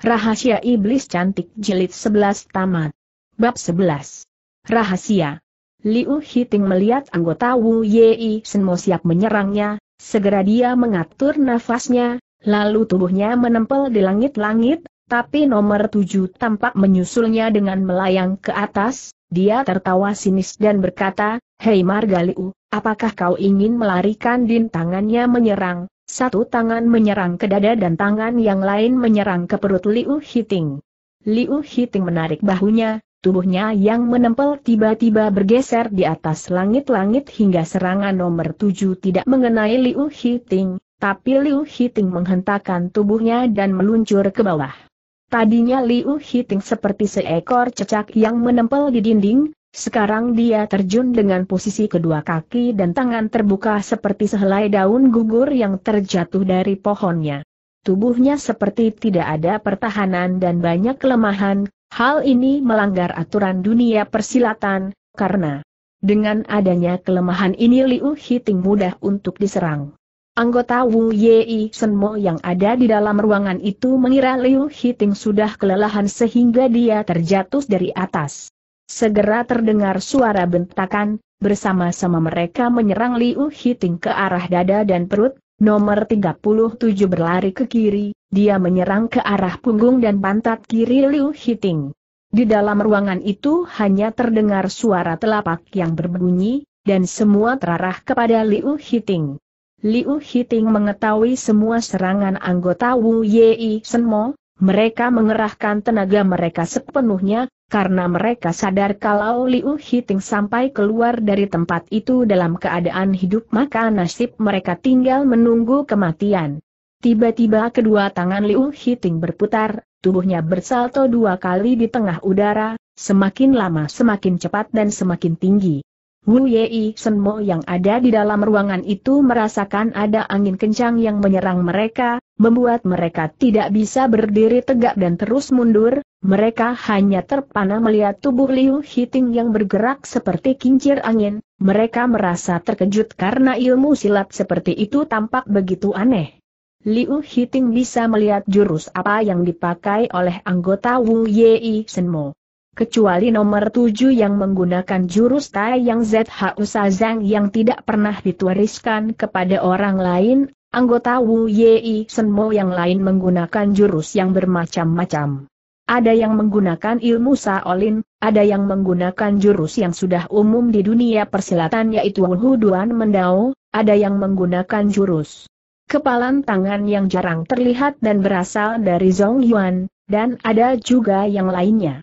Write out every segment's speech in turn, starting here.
Rahasia Iblis Cantik Jilid 11 Tamat Bab 11 Rahasia Liu Hiting melihat anggota Wu Yei Senmo siap menyerangnya, segera dia mengatur nafasnya, lalu tubuhnya menempel di langit-langit, tapi nomor tujuh tampak menyusulnya dengan melayang ke atas, dia tertawa sinis dan berkata, Hei Margaliu, apakah kau ingin melarikan din tangannya menyerang, satu tangan menyerang ke dada dan tangan yang lain menyerang ke perut Liu Hiting. Liu Hiting menarik bahunya, tubuhnya yang menempel tiba-tiba bergeser di atas langit-langit hingga serangan nomor tujuh tidak mengenai Liu Hiting, tapi Liu Hiting menghentakkan tubuhnya dan meluncur ke bawah. Tadinya Liu Hiting seperti seekor cecak yang menempel di dinding, sekarang dia terjun dengan posisi kedua kaki dan tangan terbuka seperti sehelai daun gugur yang terjatuh dari pohonnya. Tubuhnya seperti tidak ada pertahanan dan banyak kelemahan, hal ini melanggar aturan dunia persilatan, karena dengan adanya kelemahan ini Liu Hiting mudah untuk diserang. Anggota Wu Yi Senmo yang ada di dalam ruangan itu mengira Liu Hiting sudah kelelahan sehingga dia terjatuh dari atas. Segera terdengar suara bentakan, bersama-sama mereka menyerang Liu Hiting ke arah dada dan perut, nomor 37 berlari ke kiri, dia menyerang ke arah punggung dan pantat kiri Liu Hiting. Di dalam ruangan itu hanya terdengar suara telapak yang berbunyi, dan semua terarah kepada Liu Hiting. Liu Hiting mengetahui semua serangan anggota Wu Yei Senmo, mereka mengerahkan tenaga mereka sepenuhnya, karena mereka sadar kalau Liu Hiting sampai keluar dari tempat itu dalam keadaan hidup maka nasib mereka tinggal menunggu kematian. Tiba-tiba kedua tangan Liu Hiting berputar, tubuhnya bersalto dua kali di tengah udara, semakin lama semakin cepat dan semakin tinggi. Wu Yei Senmo yang ada di dalam ruangan itu merasakan ada angin kencang yang menyerang mereka, membuat mereka tidak bisa berdiri tegak dan terus mundur, mereka hanya terpana melihat tubuh Liu Hiting yang bergerak seperti kincir angin, mereka merasa terkejut karena ilmu silat seperti itu tampak begitu aneh. Liu Hiting bisa melihat jurus apa yang dipakai oleh anggota Wu Yei Senmo kecuali nomor tujuh yang menggunakan jurus Tai Yang ZHU Sazang yang tidak pernah dituariskan kepada orang lain, anggota Wu Yi Senmo yang lain menggunakan jurus yang bermacam-macam. Ada yang menggunakan ilmu Saolin, ada yang menggunakan jurus yang sudah umum di dunia persilatan yaitu Huduan, Mendao, ada yang menggunakan jurus kepalan tangan yang jarang terlihat dan berasal dari Zhong Yuan, dan ada juga yang lainnya.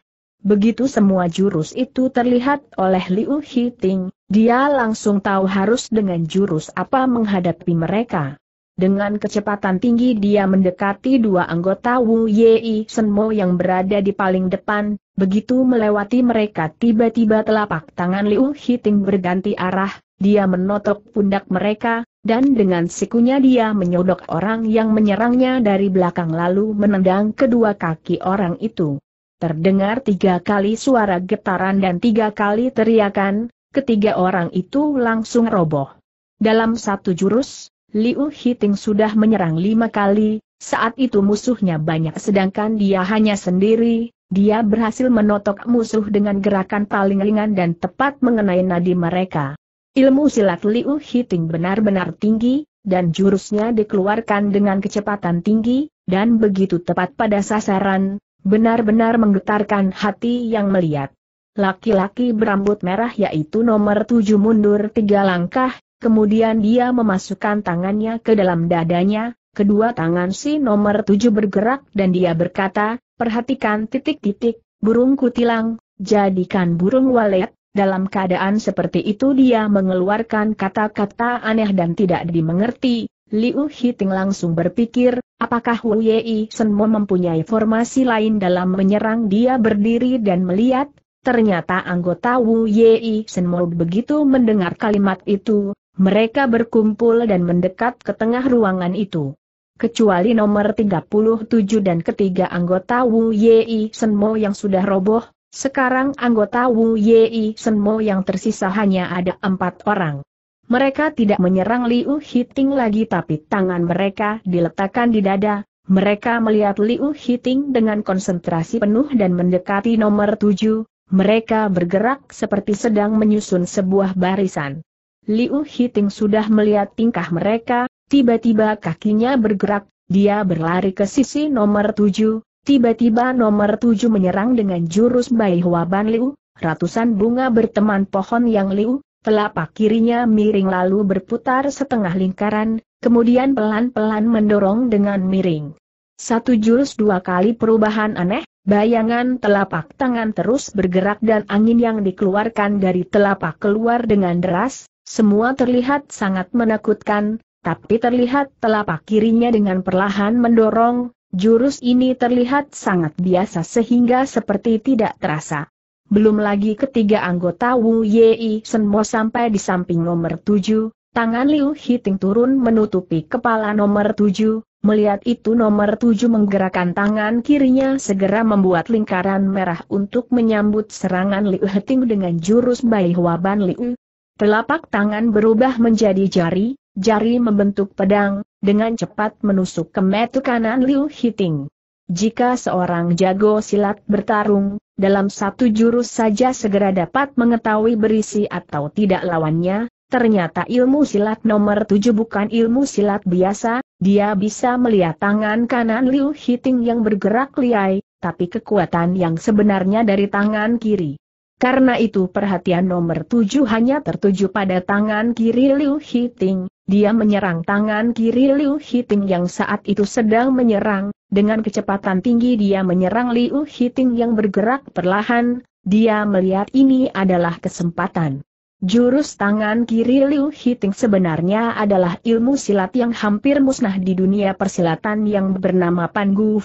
Begitu semua jurus itu terlihat oleh Liu Hiting, dia langsung tahu harus dengan jurus apa menghadapi mereka. Dengan kecepatan tinggi dia mendekati dua anggota Wu Yei Senmo yang berada di paling depan, begitu melewati mereka tiba-tiba telapak tangan Liu Hiting berganti arah, dia menotok pundak mereka, dan dengan sikunya dia menyodok orang yang menyerangnya dari belakang lalu menendang kedua kaki orang itu. Terdengar tiga kali suara getaran dan tiga kali teriakan, ketiga orang itu langsung roboh. Dalam satu jurus, Liu Hiting sudah menyerang lima kali, saat itu musuhnya banyak sedangkan dia hanya sendiri, dia berhasil menotok musuh dengan gerakan paling ringan dan tepat mengenai nadi mereka. Ilmu silat Liu Hiting benar-benar tinggi, dan jurusnya dikeluarkan dengan kecepatan tinggi, dan begitu tepat pada sasaran, Benar-benar menggetarkan hati yang melihat. Laki-laki berambut merah yaitu nomor tujuh mundur tiga langkah, kemudian dia memasukkan tangannya ke dalam dadanya, kedua tangan si nomor tujuh bergerak dan dia berkata, perhatikan titik-titik, burung kutilang, jadikan burung walet, dalam keadaan seperti itu dia mengeluarkan kata-kata aneh dan tidak dimengerti, Liu Hiting langsung berpikir, apakah Wu Yei Senmo mempunyai formasi lain dalam menyerang dia berdiri dan melihat? Ternyata anggota Wu Yei Senmo begitu mendengar kalimat itu, mereka berkumpul dan mendekat ke tengah ruangan itu. Kecuali nomor 37 dan ketiga anggota Wu Yei Senmo yang sudah roboh, sekarang anggota Wu Yei Senmo yang tersisa hanya ada empat orang. Mereka tidak menyerang Liu Hiting lagi tapi tangan mereka diletakkan di dada, mereka melihat Liu Hiting dengan konsentrasi penuh dan mendekati nomor tujuh, mereka bergerak seperti sedang menyusun sebuah barisan. Liu Hiting sudah melihat tingkah mereka, tiba-tiba kakinya bergerak, dia berlari ke sisi nomor tujuh, tiba-tiba nomor tujuh menyerang dengan jurus Bai Huaban Liu, ratusan bunga berteman pohon yang Liu Telapak kirinya miring lalu berputar setengah lingkaran, kemudian pelan-pelan mendorong dengan miring. Satu jurus dua kali perubahan aneh, bayangan telapak tangan terus bergerak dan angin yang dikeluarkan dari telapak keluar dengan deras, semua terlihat sangat menakutkan, tapi terlihat telapak kirinya dengan perlahan mendorong, jurus ini terlihat sangat biasa sehingga seperti tidak terasa. Belum lagi ketiga anggota Wu Yi Senmo sampai di samping nomor tujuh, tangan Liu Hiting turun menutupi kepala nomor tujuh, Melihat itu nomor tujuh menggerakkan tangan kirinya segera membuat lingkaran merah untuk menyambut serangan Liu Hiting dengan jurus Bai Huaban Liu. Telapak tangan berubah menjadi jari, jari membentuk pedang, dengan cepat menusuk ke metu kanan Liu Hiting. Jika seorang jago silat bertarung, dalam satu jurus saja segera dapat mengetahui berisi atau tidak lawannya, ternyata ilmu silat nomor tujuh bukan ilmu silat biasa, dia bisa melihat tangan kanan Liu Hiting yang bergerak liai, tapi kekuatan yang sebenarnya dari tangan kiri. Karena itu perhatian nomor tujuh hanya tertuju pada tangan kiri Liu Hiting, dia menyerang tangan kiri Liu Hiting yang saat itu sedang menyerang, dengan kecepatan tinggi dia menyerang Liu Hiting yang bergerak perlahan, dia melihat ini adalah kesempatan. Jurus tangan kiri Liu Hiting sebenarnya adalah ilmu silat yang hampir musnah di dunia persilatan yang bernama Pan Gu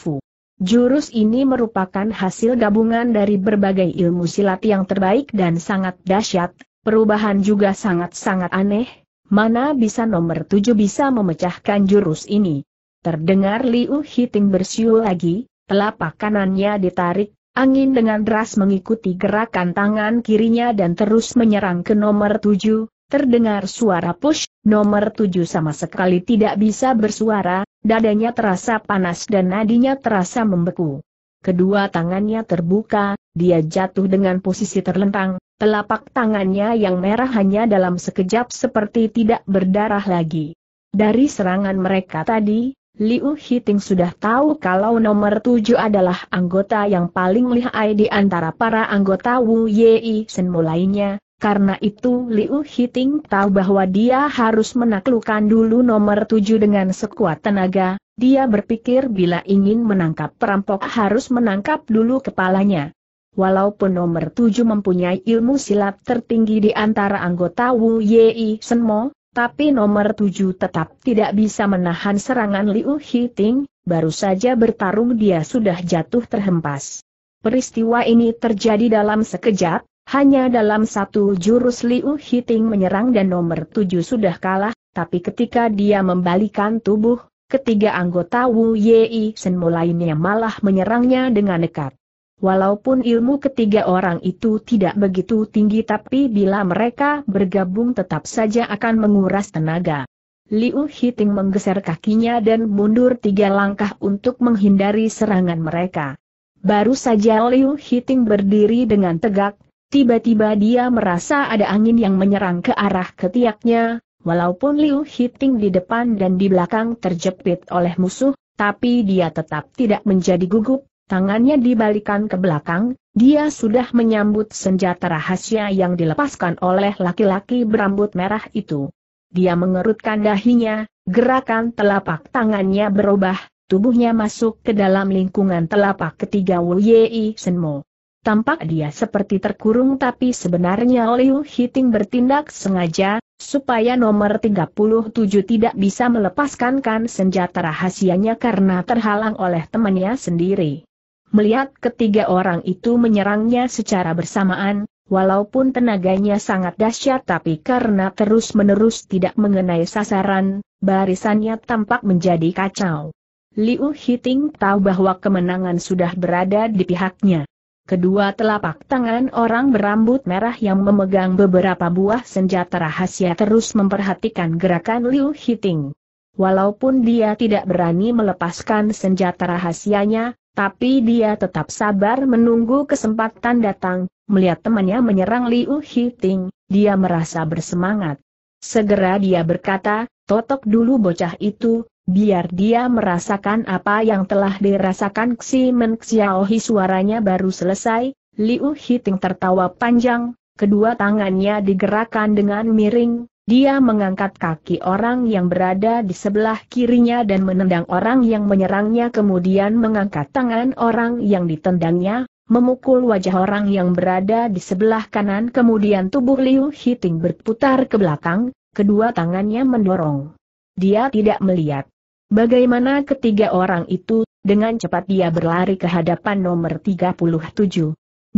Jurus ini merupakan hasil gabungan dari berbagai ilmu silat yang terbaik dan sangat dahsyat, perubahan juga sangat-sangat aneh, Mana bisa nomor tujuh bisa memecahkan jurus ini? Terdengar Liu Hiting bersiul lagi, telapak kanannya ditarik, angin dengan deras mengikuti gerakan tangan kirinya dan terus menyerang ke nomor tujuh, terdengar suara push, nomor tujuh sama sekali tidak bisa bersuara, dadanya terasa panas dan nadinya terasa membeku. Kedua tangannya terbuka, dia jatuh dengan posisi terlentang, Telapak tangannya yang merah hanya dalam sekejap seperti tidak berdarah lagi. Dari serangan mereka tadi, Liu Hiting sudah tahu kalau nomor tujuh adalah anggota yang paling lihai di antara para anggota Wu Yei Sen mulainya, karena itu Liu Hiting tahu bahwa dia harus menaklukkan dulu nomor tujuh dengan sekuat tenaga, dia berpikir bila ingin menangkap perampok harus menangkap dulu kepalanya. Walaupun nomor tujuh mempunyai ilmu silat tertinggi di antara anggota Wu Yei Senmo, tapi nomor tujuh tetap tidak bisa menahan serangan Liu Hiting, baru saja bertarung dia sudah jatuh terhempas. Peristiwa ini terjadi dalam sekejap, hanya dalam satu jurus Liu Hiting menyerang dan nomor tujuh sudah kalah, tapi ketika dia membalikan tubuh, ketiga anggota Wu Yei Senmo lainnya malah menyerangnya dengan dekat. Walaupun ilmu ketiga orang itu tidak begitu tinggi tapi bila mereka bergabung tetap saja akan menguras tenaga. Liu Hiting menggeser kakinya dan mundur tiga langkah untuk menghindari serangan mereka. Baru saja Liu Hiting berdiri dengan tegak, tiba-tiba dia merasa ada angin yang menyerang ke arah ketiaknya, walaupun Liu Hiting di depan dan di belakang terjepit oleh musuh, tapi dia tetap tidak menjadi gugup, tangannya dibalikan ke belakang, dia sudah menyambut senjata rahasia yang dilepaskan oleh laki-laki berambut merah itu. Dia mengerutkan dahinya, gerakan telapak tangannya berubah, tubuhnya masuk ke dalam lingkungan telapak ketiga Wuyi Senmo. Tampak dia seperti terkurung tapi sebenarnya Liu Hiting bertindak sengaja, supaya nomor 37 tidak bisa melepaskan senjata rahasianya karena terhalang oleh temannya sendiri. Melihat ketiga orang itu menyerangnya secara bersamaan, walaupun tenaganya sangat dahsyat tapi karena terus-menerus tidak mengenai sasaran, barisannya tampak menjadi kacau. Liu Hiting tahu bahwa kemenangan sudah berada di pihaknya. Kedua telapak tangan orang berambut merah yang memegang beberapa buah senjata rahasia terus memperhatikan gerakan Liu Hiting. Walaupun dia tidak berani melepaskan senjata rahasianya, tapi dia tetap sabar menunggu kesempatan datang, melihat temannya menyerang Liu Hiting, dia merasa bersemangat. Segera dia berkata, totok dulu bocah itu, biar dia merasakan apa yang telah dirasakan Xi Men Xiaohi suaranya baru selesai, Liu Hiting tertawa panjang, kedua tangannya digerakkan dengan miring, dia mengangkat kaki orang yang berada di sebelah kirinya dan menendang orang yang menyerangnya kemudian mengangkat tangan orang yang ditendangnya, memukul wajah orang yang berada di sebelah kanan kemudian tubuh Liu Hiting berputar ke belakang, kedua tangannya mendorong. Dia tidak melihat. Bagaimana ketiga orang itu, dengan cepat dia berlari ke hadapan nomor 37.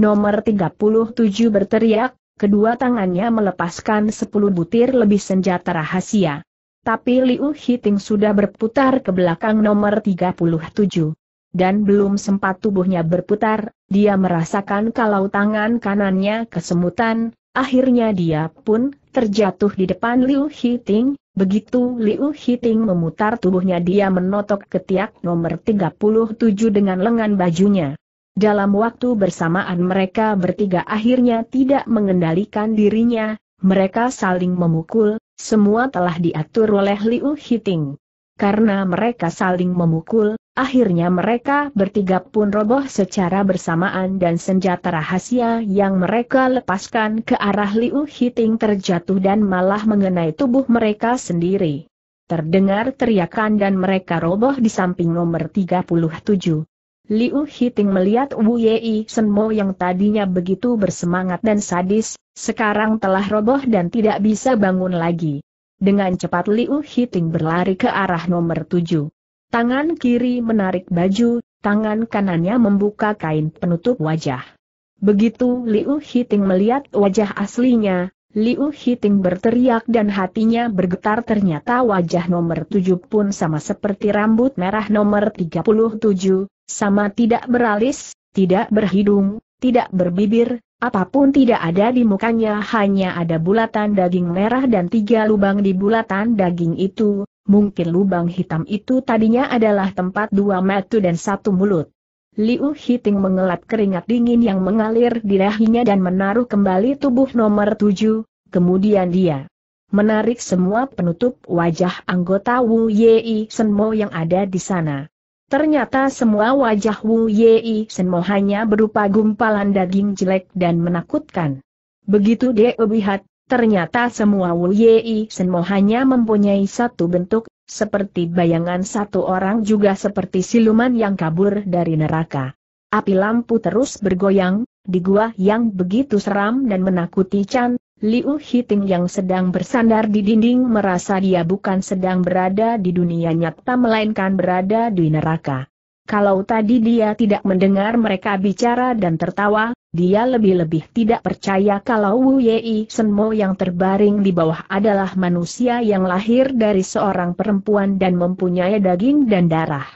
Nomor 37 berteriak, kedua tangannya melepaskan sepuluh butir lebih senjata rahasia. Tapi Liu Hiting sudah berputar ke belakang nomor 37. Dan belum sempat tubuhnya berputar, dia merasakan kalau tangan kanannya kesemutan, akhirnya dia pun terjatuh di depan Liu Hiting, begitu Liu Hiting memutar tubuhnya dia menotok nomor tiga nomor 37 dengan lengan bajunya. Dalam waktu bersamaan mereka bertiga akhirnya tidak mengendalikan dirinya, mereka saling memukul, semua telah diatur oleh Liu Hiting. Karena mereka saling memukul, akhirnya mereka bertiga pun roboh secara bersamaan dan senjata rahasia yang mereka lepaskan ke arah Liu Hiting terjatuh dan malah mengenai tubuh mereka sendiri. Terdengar teriakan dan mereka roboh di samping nomor 37. Liu Hiting melihat Wu Yei Senmo yang tadinya begitu bersemangat dan sadis, sekarang telah roboh dan tidak bisa bangun lagi. Dengan cepat Liu Hiting berlari ke arah nomor tujuh. Tangan kiri menarik baju, tangan kanannya membuka kain penutup wajah. Begitu Liu Hiting melihat wajah aslinya, Liu Hiting berteriak dan hatinya bergetar ternyata wajah nomor tujuh pun sama seperti rambut merah nomor 37, sama tidak beralis, tidak berhidung, tidak berbibir, apapun tidak ada di mukanya hanya ada bulatan daging merah dan tiga lubang di bulatan daging itu, mungkin lubang hitam itu tadinya adalah tempat dua mata dan satu mulut. Liu Hiting mengelap keringat dingin yang mengalir di dahinya dan menaruh kembali tubuh nomor tujuh, kemudian dia menarik semua penutup wajah anggota Wu Yi Senmo yang ada di sana. Ternyata semua wajah Wu Yei Senmo hanya berupa gumpalan daging jelek dan menakutkan. Begitu dia lihat, ternyata semua Wu Yei Senmo hanya mempunyai satu bentuk, seperti bayangan satu orang juga seperti siluman yang kabur dari neraka. Api lampu terus bergoyang, di gua yang begitu seram dan menakuti Chan, Liu Hiting yang sedang bersandar di dinding merasa dia bukan sedang berada di dunia nyata melainkan berada di neraka. Kalau tadi dia tidak mendengar mereka bicara dan tertawa, dia lebih-lebih tidak percaya kalau Wu Yei Senmo yang terbaring di bawah adalah manusia yang lahir dari seorang perempuan dan mempunyai daging dan darah.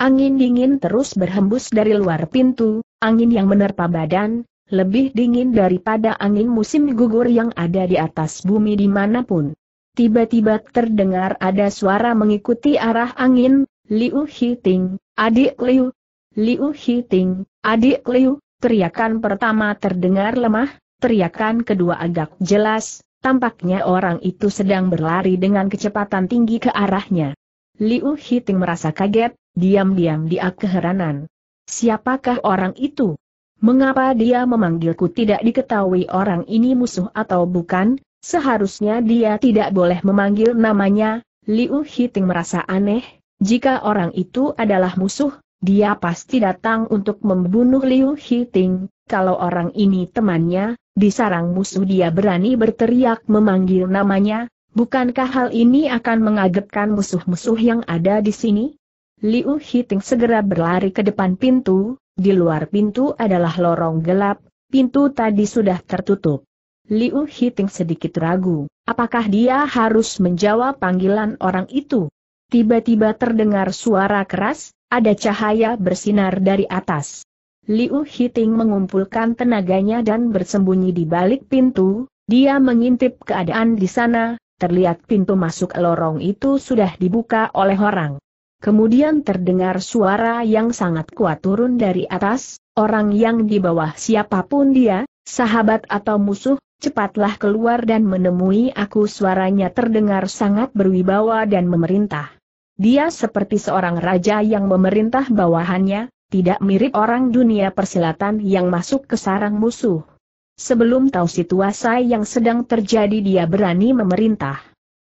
Angin dingin terus berhembus dari luar pintu, angin yang menerpa badan, lebih dingin daripada angin musim gugur yang ada di atas bumi dimanapun. Tiba-tiba terdengar ada suara mengikuti arah angin, Liu Hiting, adik Liu. Liu Hiting, adik Liu, teriakan pertama terdengar lemah, teriakan kedua agak jelas, tampaknya orang itu sedang berlari dengan kecepatan tinggi ke arahnya. Liu Hiting merasa kaget, diam-diam dia keheranan. Siapakah orang itu? Mengapa dia memanggilku tidak diketahui orang ini musuh atau bukan, seharusnya dia tidak boleh memanggil namanya, Liu Hiting merasa aneh, jika orang itu adalah musuh, dia pasti datang untuk membunuh Liu Hiting, kalau orang ini temannya, di sarang musuh dia berani berteriak memanggil namanya, bukankah hal ini akan mengagetkan musuh-musuh yang ada di sini? Liu Hiting segera berlari ke depan pintu, di luar pintu adalah lorong gelap, pintu tadi sudah tertutup. Liu Hiting sedikit ragu, apakah dia harus menjawab panggilan orang itu? Tiba-tiba terdengar suara keras, ada cahaya bersinar dari atas. Liu Hiting mengumpulkan tenaganya dan bersembunyi di balik pintu, dia mengintip keadaan di sana, terlihat pintu masuk lorong itu sudah dibuka oleh orang. Kemudian terdengar suara yang sangat kuat turun dari atas, orang yang di bawah siapapun dia, sahabat atau musuh, cepatlah keluar dan menemui aku suaranya terdengar sangat berwibawa dan memerintah. Dia seperti seorang raja yang memerintah bawahannya, tidak mirip orang dunia persilatan yang masuk ke sarang musuh. Sebelum tahu situasi yang sedang terjadi dia berani memerintah.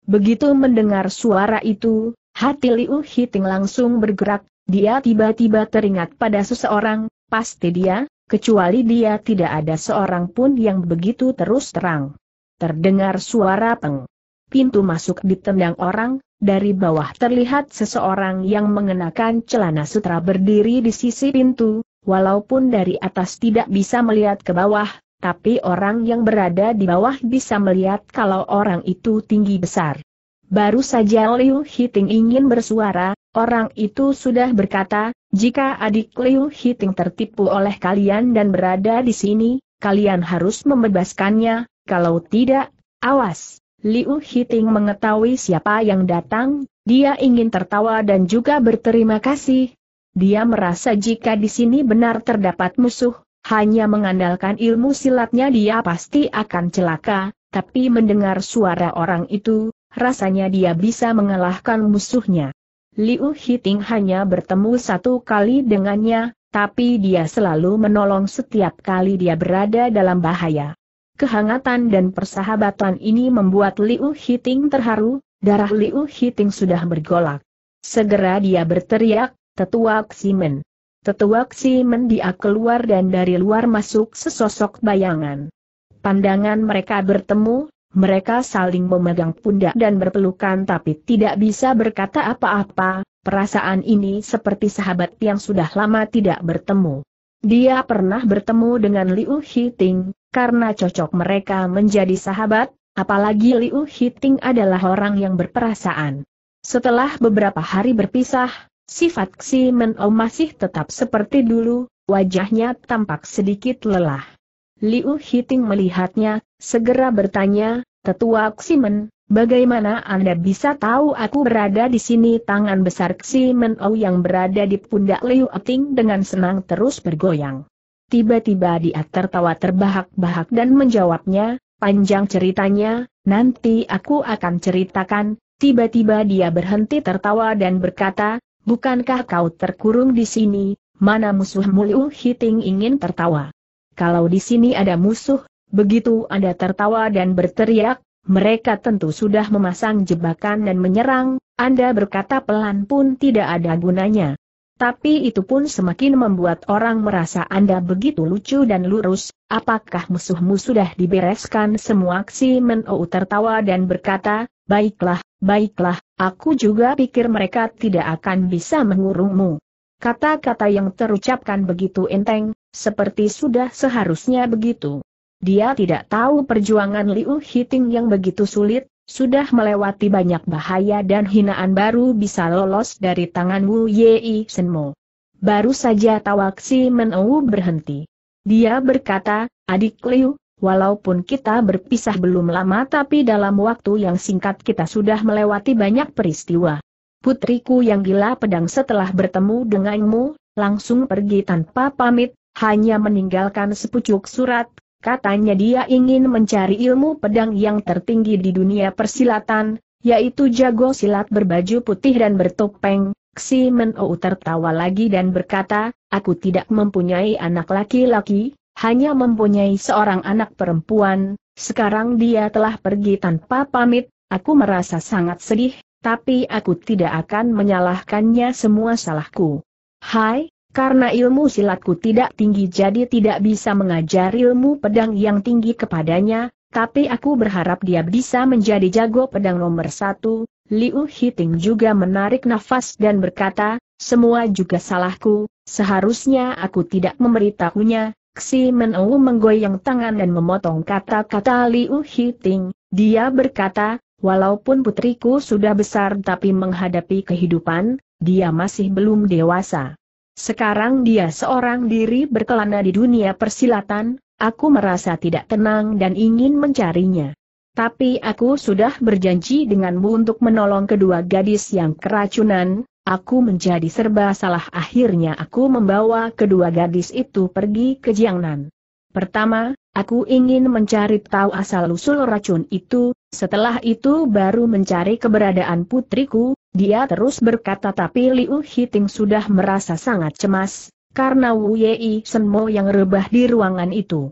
Begitu mendengar suara itu, Hati Liu Hiting langsung bergerak, dia tiba-tiba teringat pada seseorang, pasti dia, kecuali dia tidak ada seorang pun yang begitu terus terang. Terdengar suara peng. Pintu masuk ditendang orang, dari bawah terlihat seseorang yang mengenakan celana sutra berdiri di sisi pintu, walaupun dari atas tidak bisa melihat ke bawah, tapi orang yang berada di bawah bisa melihat kalau orang itu tinggi besar. Baru saja Liu Hiting ingin bersuara, orang itu sudah berkata, jika adik Liu Hiting tertipu oleh kalian dan berada di sini, kalian harus membebaskannya, kalau tidak, awas. Liu Hiting mengetahui siapa yang datang, dia ingin tertawa dan juga berterima kasih. Dia merasa jika di sini benar terdapat musuh, hanya mengandalkan ilmu silatnya dia pasti akan celaka, tapi mendengar suara orang itu, rasanya dia bisa mengalahkan musuhnya. Liu Hiting hanya bertemu satu kali dengannya, tapi dia selalu menolong setiap kali dia berada dalam bahaya. Kehangatan dan persahabatan ini membuat Liu Hiting terharu, darah Liu Hiting sudah bergolak. Segera dia berteriak, Tetua Ximen. Tetua Ximen dia keluar dan dari luar masuk sesosok bayangan. Pandangan mereka bertemu, mereka saling memegang pundak dan berpelukan tapi tidak bisa berkata apa-apa, perasaan ini seperti sahabat yang sudah lama tidak bertemu. Dia pernah bertemu dengan Liu Hiting, karena cocok mereka menjadi sahabat, apalagi Liu Hiting adalah orang yang berperasaan. Setelah beberapa hari berpisah, sifat Xi Men'o oh masih tetap seperti dulu, wajahnya tampak sedikit lelah. Liu Hiting melihatnya, segera bertanya, Tetua Ximen, bagaimana Anda bisa tahu aku berada di sini? Tangan besar Ximen Ou yang berada di pundak Liu Ting dengan senang terus bergoyang. Tiba-tiba dia tertawa terbahak-bahak dan menjawabnya, panjang ceritanya, nanti aku akan ceritakan, tiba-tiba dia berhenti tertawa dan berkata, bukankah kau terkurung di sini, mana musuhmu Liu Hiting ingin tertawa. Kalau di sini ada musuh, Begitu Anda tertawa dan berteriak, mereka tentu sudah memasang jebakan dan menyerang, Anda berkata pelan pun tidak ada gunanya. Tapi itu pun semakin membuat orang merasa Anda begitu lucu dan lurus, apakah musuhmu sudah dibereskan semua aksi Menou tertawa dan berkata, baiklah, baiklah, aku juga pikir mereka tidak akan bisa mengurungmu. Kata-kata yang terucapkan begitu enteng, seperti sudah seharusnya begitu. Dia tidak tahu perjuangan Liu Hiting yang begitu sulit, sudah melewati banyak bahaya dan hinaan baru bisa lolos dari tangan Wu Yei Senmo. Baru saja Tawaksi Menou berhenti. Dia berkata, adik Liu, walaupun kita berpisah belum lama tapi dalam waktu yang singkat kita sudah melewati banyak peristiwa. Putriku yang gila pedang setelah bertemu denganmu, langsung pergi tanpa pamit, hanya meninggalkan sepucuk surat, Katanya dia ingin mencari ilmu pedang yang tertinggi di dunia persilatan, yaitu jago silat berbaju putih dan bertopeng. Si Menou tertawa lagi dan berkata, aku tidak mempunyai anak laki-laki, hanya mempunyai seorang anak perempuan, sekarang dia telah pergi tanpa pamit, aku merasa sangat sedih, tapi aku tidak akan menyalahkannya semua salahku. Hai, karena ilmu silatku tidak tinggi jadi tidak bisa mengajar ilmu pedang yang tinggi kepadanya, tapi aku berharap dia bisa menjadi jago pedang nomor satu. Liu Hiting juga menarik nafas dan berkata, semua juga salahku, seharusnya aku tidak memberitahunya. Xi Menou menggoyang tangan dan memotong kata-kata Liu Hiting. Dia berkata, walaupun putriku sudah besar tapi menghadapi kehidupan, dia masih belum dewasa. Sekarang dia seorang diri berkelana di dunia persilatan, aku merasa tidak tenang dan ingin mencarinya. Tapi aku sudah berjanji denganmu untuk menolong kedua gadis yang keracunan, aku menjadi serba salah akhirnya aku membawa kedua gadis itu pergi ke Jiangnan. Pertama, Aku ingin mencari tahu asal-usul racun itu, setelah itu baru mencari keberadaan putriku, dia terus berkata tapi Liu Hiting sudah merasa sangat cemas, karena Wu Yei Senmo yang rebah di ruangan itu.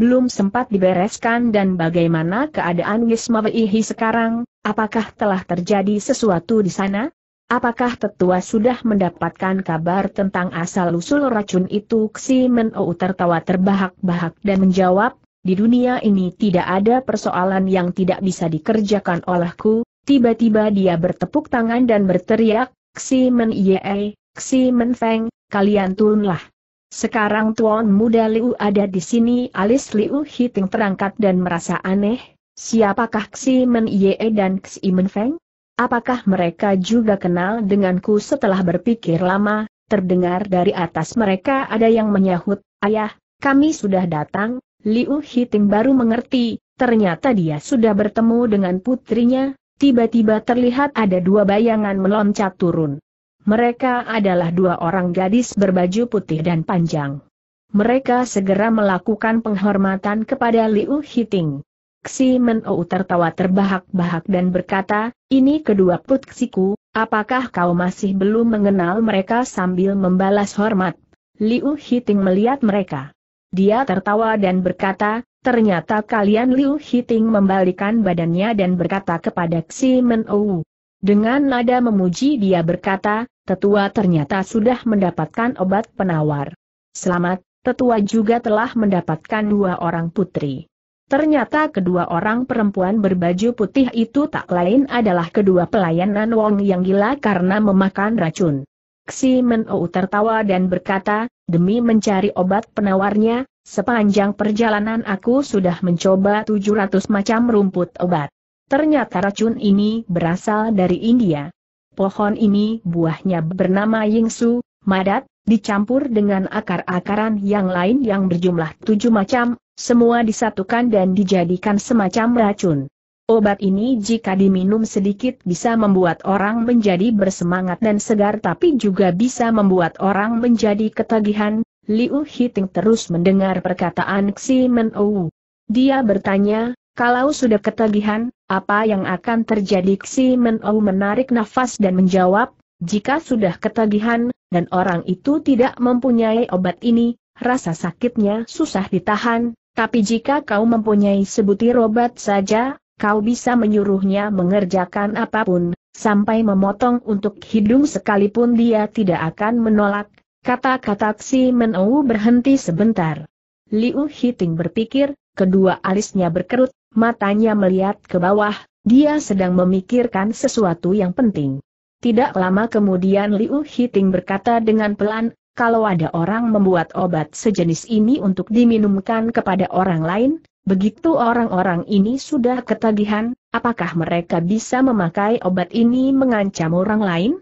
Belum sempat dibereskan dan bagaimana keadaan Wisma Weihi sekarang, apakah telah terjadi sesuatu di sana? Apakah tetua sudah mendapatkan kabar tentang asal-usul racun itu? Xi Men Ou tertawa terbahak-bahak dan menjawab, di dunia ini tidak ada persoalan yang tidak bisa dikerjakan olehku. Tiba-tiba dia bertepuk tangan dan berteriak, Xi Men Ye, Xi Men Feng, kalian turunlah. Sekarang tuan muda Liu ada di sini alis Liu Hiting terangkat dan merasa aneh, siapakah Xi Men Ye dan Xi Men Feng? Apakah mereka juga kenal denganku setelah berpikir lama, terdengar dari atas mereka ada yang menyahut, Ayah, kami sudah datang, Liu Hiting baru mengerti, ternyata dia sudah bertemu dengan putrinya, tiba-tiba terlihat ada dua bayangan meloncat turun. Mereka adalah dua orang gadis berbaju putih dan panjang. Mereka segera melakukan penghormatan kepada Liu Hiting. Ximen Ou tertawa terbahak-bahak dan berkata, ini kedua putksiku, apakah kau masih belum mengenal mereka sambil membalas hormat? Liu Hiting melihat mereka. Dia tertawa dan berkata, ternyata kalian Liu Hiting membalikan badannya dan berkata kepada Ximen Ou. Dengan nada memuji dia berkata, tetua ternyata sudah mendapatkan obat penawar. Selamat, tetua juga telah mendapatkan dua orang putri. Ternyata kedua orang perempuan berbaju putih itu tak lain adalah kedua pelayanan Wong yang gila karena memakan racun. Xi Men'ou tertawa dan berkata, demi mencari obat penawarnya, sepanjang perjalanan aku sudah mencoba 700 macam rumput obat. Ternyata racun ini berasal dari India. Pohon ini buahnya bernama Yingsu, madat, dicampur dengan akar-akaran yang lain yang berjumlah tujuh macam, semua disatukan dan dijadikan semacam racun. Obat ini jika diminum sedikit bisa membuat orang menjadi bersemangat dan segar tapi juga bisa membuat orang menjadi ketagihan, Liu Hiting terus mendengar perkataan Xi Men Ou. Dia bertanya, kalau sudah ketagihan, apa yang akan terjadi Xi Men Ou menarik nafas dan menjawab, jika sudah ketagihan, dan orang itu tidak mempunyai obat ini, rasa sakitnya susah ditahan, tapi jika kau mempunyai sebutir obat saja, kau bisa menyuruhnya mengerjakan apapun, sampai memotong untuk hidung sekalipun dia tidak akan menolak. Kata-kata si Menou berhenti sebentar. Liu Hiting berpikir, kedua alisnya berkerut, matanya melihat ke bawah, dia sedang memikirkan sesuatu yang penting. Tidak lama kemudian Liu Hiting berkata dengan pelan, kalau ada orang membuat obat sejenis ini untuk diminumkan kepada orang lain, begitu orang-orang ini sudah ketagihan, apakah mereka bisa memakai obat ini mengancam orang lain?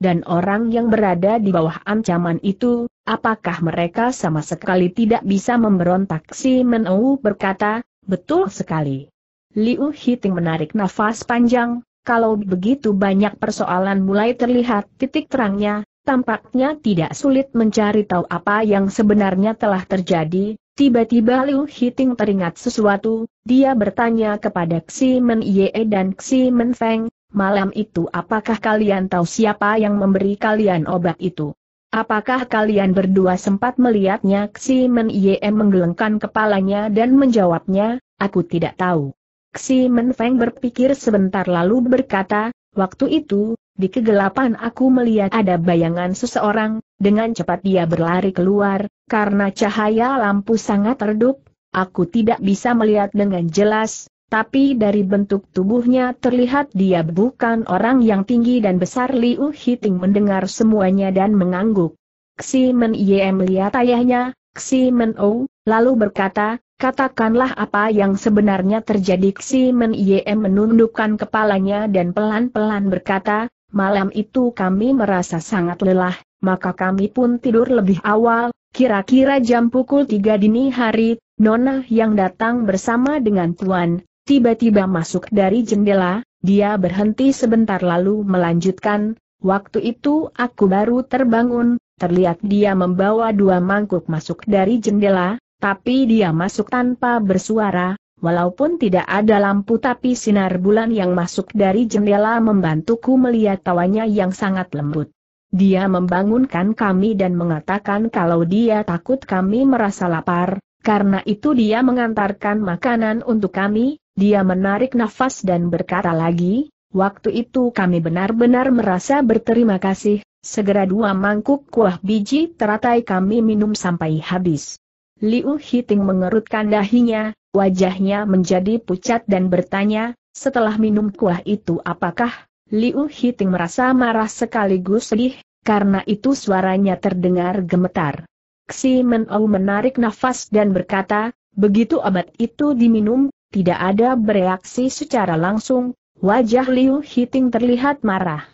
Dan orang yang berada di bawah ancaman itu, apakah mereka sama sekali tidak bisa memberontak si Menou berkata, betul sekali. Liu Hiting menarik nafas panjang, kalau begitu banyak persoalan mulai terlihat titik terangnya, Tampaknya tidak sulit mencari tahu apa yang sebenarnya telah terjadi, tiba-tiba Liu Hiting teringat sesuatu, dia bertanya kepada Xi Men Ye dan Xi Men Feng, malam itu apakah kalian tahu siapa yang memberi kalian obat itu? Apakah kalian berdua sempat melihatnya? Xi Men Ye menggelengkan kepalanya dan menjawabnya, aku tidak tahu. Xi Men Feng berpikir sebentar lalu berkata, waktu itu, di kegelapan aku melihat ada bayangan seseorang, dengan cepat dia berlari keluar, karena cahaya lampu sangat redup, aku tidak bisa melihat dengan jelas, tapi dari bentuk tubuhnya terlihat dia bukan orang yang tinggi dan besar Liu Hiting mendengar semuanya dan mengangguk. Xi Men Ye melihat ayahnya, Xi Men O, lalu berkata, katakanlah apa yang sebenarnya terjadi Xi Men Ye menundukkan kepalanya dan pelan-pelan berkata, Malam itu kami merasa sangat lelah, maka kami pun tidur lebih awal, kira-kira jam pukul tiga dini hari, Nona yang datang bersama dengan Tuan, tiba-tiba masuk dari jendela, dia berhenti sebentar lalu melanjutkan, waktu itu aku baru terbangun, terlihat dia membawa dua mangkuk masuk dari jendela, tapi dia masuk tanpa bersuara, Walaupun tidak ada lampu tapi sinar bulan yang masuk dari jendela membantuku melihat tawanya yang sangat lembut. Dia membangunkan kami dan mengatakan kalau dia takut kami merasa lapar, karena itu dia mengantarkan makanan untuk kami, dia menarik nafas dan berkata lagi, waktu itu kami benar-benar merasa berterima kasih, segera dua mangkuk kuah biji teratai kami minum sampai habis. Liu Hiting mengerutkan dahinya, wajahnya menjadi pucat dan bertanya, setelah minum kuah itu apakah? Liu Hiting merasa marah sekaligus sedih, karena itu suaranya terdengar gemetar. Xi Menou menarik nafas dan berkata, begitu abad itu diminum, tidak ada bereaksi secara langsung, wajah Liu Hiting terlihat marah.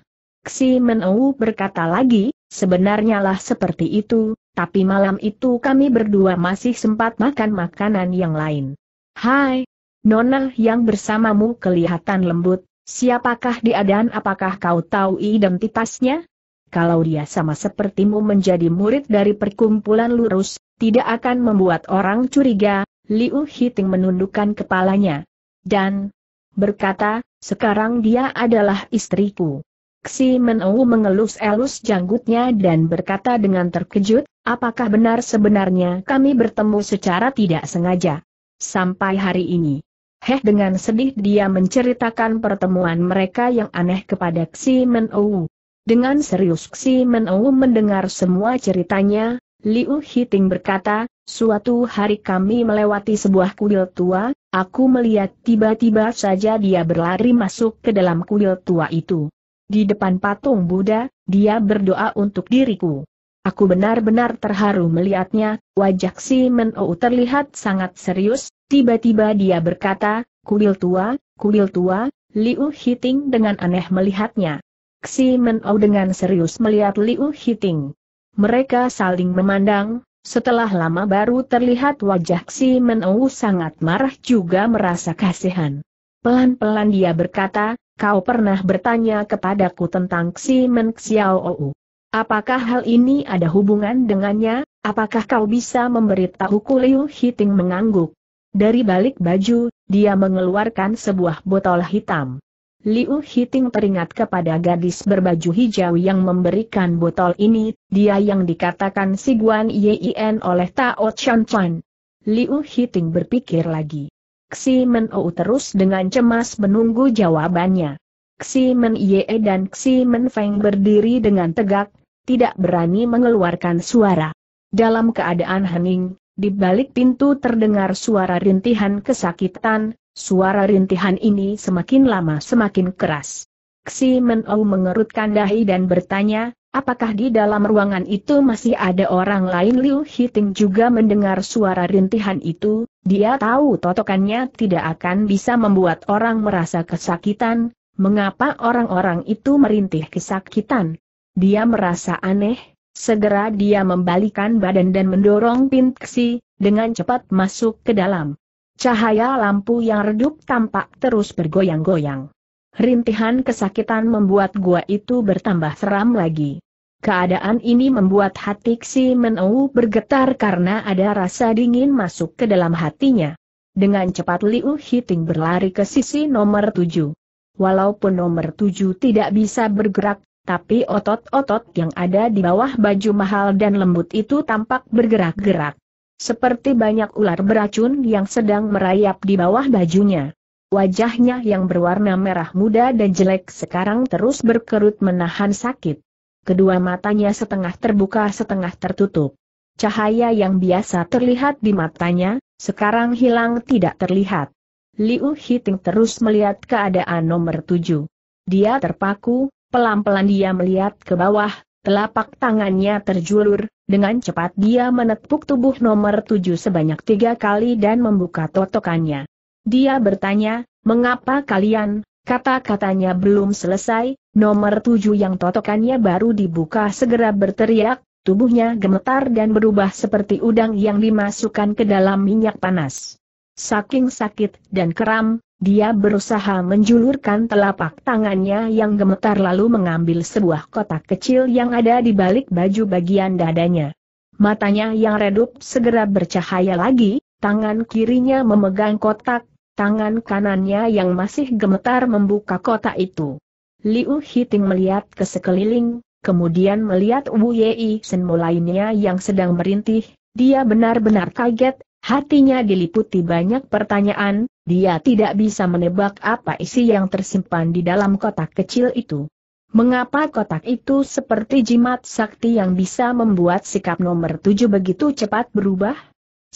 Xi Menou berkata lagi, sebenarnya lah seperti itu, tapi malam itu kami berdua masih sempat makan makanan yang lain. Hai, Nona yang bersamamu kelihatan lembut, siapakah dia dan apakah kau tahu identitasnya? Kalau dia sama sepertimu menjadi murid dari perkumpulan lurus, tidak akan membuat orang curiga, Liu Hiting menundukkan kepalanya. Dan berkata, sekarang dia adalah istriku. Si Menwu mengelus-elus janggutnya dan berkata dengan terkejut, apakah benar sebenarnya kami bertemu secara tidak sengaja? Sampai hari ini. Heh dengan sedih dia menceritakan pertemuan mereka yang aneh kepada Si Menwu. Dengan serius Si Menwu mendengar semua ceritanya, Liu Hiting berkata, suatu hari kami melewati sebuah kuil tua, aku melihat tiba-tiba saja dia berlari masuk ke dalam kuil tua itu. Di depan patung Buddha, dia berdoa untuk diriku. Aku benar-benar terharu melihatnya, wajah si Men'ou terlihat sangat serius, tiba-tiba dia berkata, kuil tua, kuil tua, Liu Hiting dengan aneh melihatnya. Si Men'ou dengan serius melihat Liu Hiting. Mereka saling memandang, setelah lama baru terlihat wajah si Men'ou sangat marah juga merasa kasihan. Pelan-pelan dia berkata, kau pernah bertanya kepadaku tentang Xi Men Xiao Ou. Apakah hal ini ada hubungan dengannya? Apakah kau bisa memberitahuku Liu Hiting mengangguk? Dari balik baju, dia mengeluarkan sebuah botol hitam. Liu Hiting teringat kepada gadis berbaju hijau yang memberikan botol ini, dia yang dikatakan Si Guan Yien oleh Tao Chan Chan. Liu Hiting berpikir lagi. Xi Men Ou terus dengan cemas menunggu jawabannya. Xi Men Ye dan Xi Men Feng berdiri dengan tegak, tidak berani mengeluarkan suara. Dalam keadaan hening, di balik pintu terdengar suara rintihan kesakitan, suara rintihan ini semakin lama semakin keras. Xi Men Ou mengerutkan dahi dan bertanya, apakah di dalam ruangan itu masih ada orang lain Liu Hiting juga mendengar suara rintihan itu, dia tahu totokannya tidak akan bisa membuat orang merasa kesakitan, mengapa orang-orang itu merintih kesakitan. Dia merasa aneh, segera dia membalikan badan dan mendorong pinksi, dengan cepat masuk ke dalam. Cahaya lampu yang redup tampak terus bergoyang-goyang. Rintihan kesakitan membuat gua itu bertambah seram lagi. Keadaan ini membuat hati Xi Menou bergetar karena ada rasa dingin masuk ke dalam hatinya. Dengan cepat Liu Hiting berlari ke sisi nomor tujuh. Walaupun nomor tujuh tidak bisa bergerak, tapi otot-otot yang ada di bawah baju mahal dan lembut itu tampak bergerak-gerak. Seperti banyak ular beracun yang sedang merayap di bawah bajunya. Wajahnya yang berwarna merah muda dan jelek sekarang terus berkerut menahan sakit kedua matanya setengah terbuka setengah tertutup. Cahaya yang biasa terlihat di matanya, sekarang hilang tidak terlihat. Liu Hiting terus melihat keadaan nomor tujuh. Dia terpaku, pelan-pelan dia melihat ke bawah, telapak tangannya terjulur, dengan cepat dia menepuk tubuh nomor tujuh sebanyak tiga kali dan membuka totokannya. Dia bertanya, mengapa kalian, kata-katanya belum selesai, Nomor tujuh yang totokannya baru dibuka segera berteriak, tubuhnya gemetar dan berubah seperti udang yang dimasukkan ke dalam minyak panas. Saking sakit dan keram, dia berusaha menjulurkan telapak tangannya yang gemetar lalu mengambil sebuah kotak kecil yang ada di balik baju bagian dadanya. Matanya yang redup segera bercahaya lagi, tangan kirinya memegang kotak, tangan kanannya yang masih gemetar membuka kotak itu. Liu Hiting melihat ke sekeliling, kemudian melihat Wu Yei Sen lainnya yang sedang merintih, dia benar-benar kaget, hatinya diliputi banyak pertanyaan, dia tidak bisa menebak apa isi yang tersimpan di dalam kotak kecil itu. Mengapa kotak itu seperti jimat sakti yang bisa membuat sikap nomor tujuh begitu cepat berubah?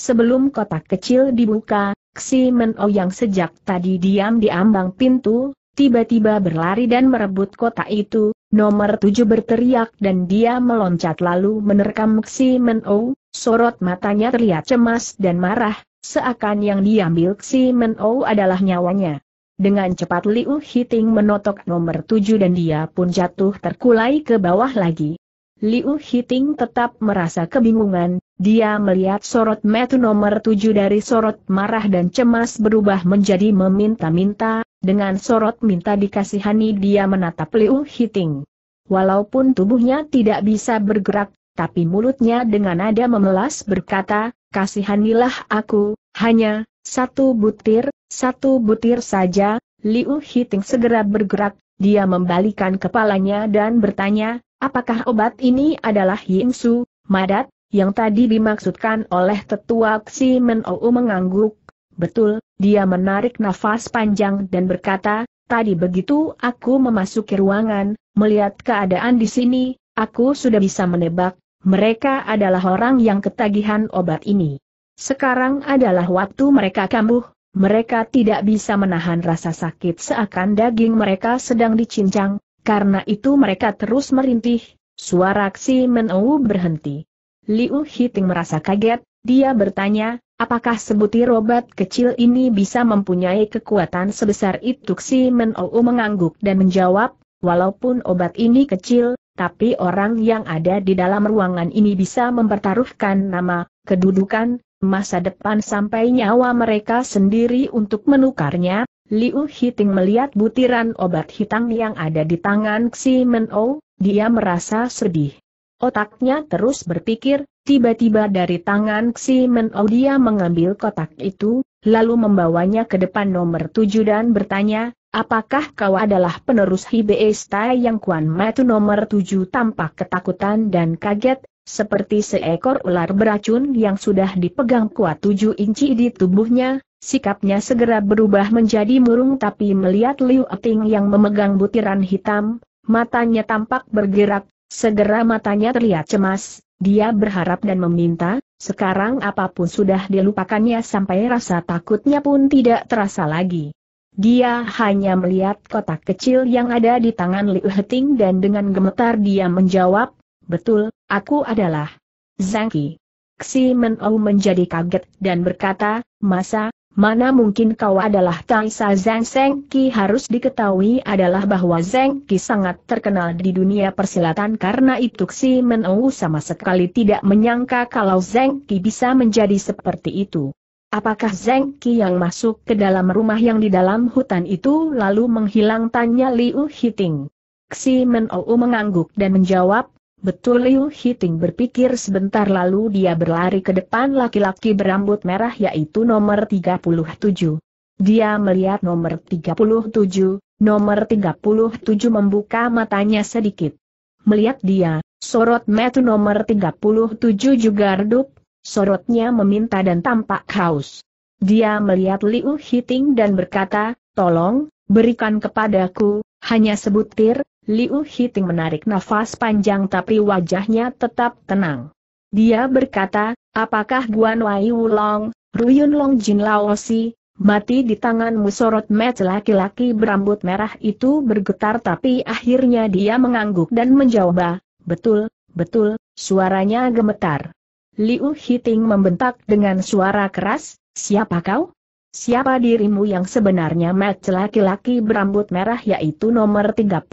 Sebelum kotak kecil dibuka, Ximen O yang sejak tadi diam di ambang pintu, tiba-tiba berlari dan merebut kota itu, nomor tujuh berteriak dan dia meloncat lalu menerkam Xi Menou, sorot matanya terlihat cemas dan marah, seakan yang diambil Xi Menou O adalah nyawanya. Dengan cepat Liu Hiting menotok nomor tujuh dan dia pun jatuh terkulai ke bawah lagi. Liu Hiting tetap merasa kebingungan, dia melihat sorot metu nomor tujuh dari sorot marah dan cemas berubah menjadi meminta-minta, dengan sorot minta dikasihani dia menatap Liu Hiting. Walaupun tubuhnya tidak bisa bergerak, tapi mulutnya dengan nada memelas berkata, kasihanilah aku, hanya, satu butir, satu butir saja, Liu Hiting segera bergerak, dia membalikan kepalanya dan bertanya, apakah obat ini adalah yinsu Madat, yang tadi dimaksudkan oleh tetua Xi Men Ou mengangguk, Betul, dia menarik nafas panjang dan berkata, tadi begitu aku memasuki ruangan, melihat keadaan di sini, aku sudah bisa menebak, mereka adalah orang yang ketagihan obat ini. Sekarang adalah waktu mereka kambuh, mereka tidak bisa menahan rasa sakit seakan daging mereka sedang dicincang, karena itu mereka terus merintih, suara aksi menau berhenti. Liu Hiting merasa kaget, dia bertanya, Apakah sebutir obat kecil ini bisa mempunyai kekuatan sebesar itu? Si Menou mengangguk dan menjawab, walaupun obat ini kecil, tapi orang yang ada di dalam ruangan ini bisa mempertaruhkan nama, kedudukan, masa depan sampai nyawa mereka sendiri untuk menukarnya. Liu Hiting melihat butiran obat hitam yang ada di tangan Xi Menou, dia merasa sedih. Otaknya terus berpikir, Tiba-tiba dari tangan Xi Menou dia mengambil kotak itu, lalu membawanya ke depan nomor tujuh dan bertanya, Apakah kau adalah penerus Hibeesta yang Kuan Matu nomor tujuh tampak ketakutan dan kaget, seperti seekor ular beracun yang sudah dipegang kuat tujuh inci di tubuhnya, sikapnya segera berubah menjadi murung tapi melihat Liu Ting yang memegang butiran hitam, matanya tampak bergerak, segera matanya terlihat cemas, dia berharap dan meminta, sekarang apapun sudah dilupakannya sampai rasa takutnya pun tidak terasa lagi. Dia hanya melihat kotak kecil yang ada di tangan Liu Heting dan dengan gemetar dia menjawab, Betul, aku adalah Zhang Qi. Xi Menau menjadi kaget dan berkata, Masa, Mana mungkin kau adalah Taisa Zeng Seng Ki harus diketahui adalah bahwa Zeng Ki sangat terkenal di dunia persilatan karena itu Xi Menou sama sekali tidak menyangka kalau Zeng Ki bisa menjadi seperti itu. Apakah Zeng Ki yang masuk ke dalam rumah yang di dalam hutan itu lalu menghilang tanya Liu Hiting? Xi Menou mengangguk dan menjawab, Betul Liu Hiting berpikir sebentar lalu dia berlari ke depan laki-laki berambut merah yaitu nomor 37. Dia melihat nomor 37, nomor 37 membuka matanya sedikit. Melihat dia, sorot metu nomor 37 juga redup, sorotnya meminta dan tampak haus. Dia melihat Liu Hiting dan berkata, tolong, berikan kepadaku, hanya sebutir, Liu Hiting menarik nafas panjang tapi wajahnya tetap tenang. Dia berkata, apakah Guan Wai Wulong, Ruyun Long Jin Laosi, mati di tangan musorot match laki-laki berambut merah itu bergetar tapi akhirnya dia mengangguk dan menjawab, betul, betul, suaranya gemetar. Liu Hiting membentak dengan suara keras, siapa kau? Siapa dirimu yang sebenarnya Matt laki-laki berambut merah yaitu nomor 37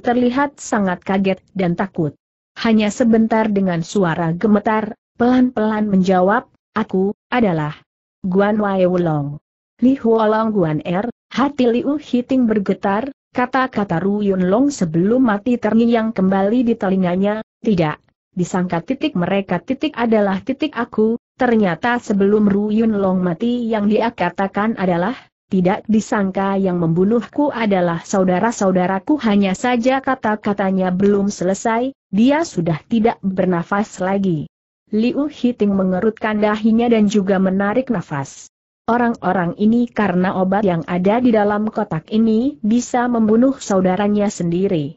terlihat sangat kaget dan takut. Hanya sebentar dengan suara gemetar, pelan-pelan menjawab, aku, adalah Guan Wai Wulong. Li Huolong Guan Er, hati Liu Hiting bergetar, kata-kata Ru Yun Long sebelum mati terngiang kembali di telinganya, tidak, disangka titik mereka titik adalah titik aku, Ternyata sebelum Yun Long mati yang dia katakan adalah, tidak disangka yang membunuhku adalah saudara-saudaraku hanya saja kata-katanya belum selesai, dia sudah tidak bernafas lagi. Liu Hiting mengerutkan dahinya dan juga menarik nafas. Orang-orang ini karena obat yang ada di dalam kotak ini bisa membunuh saudaranya sendiri.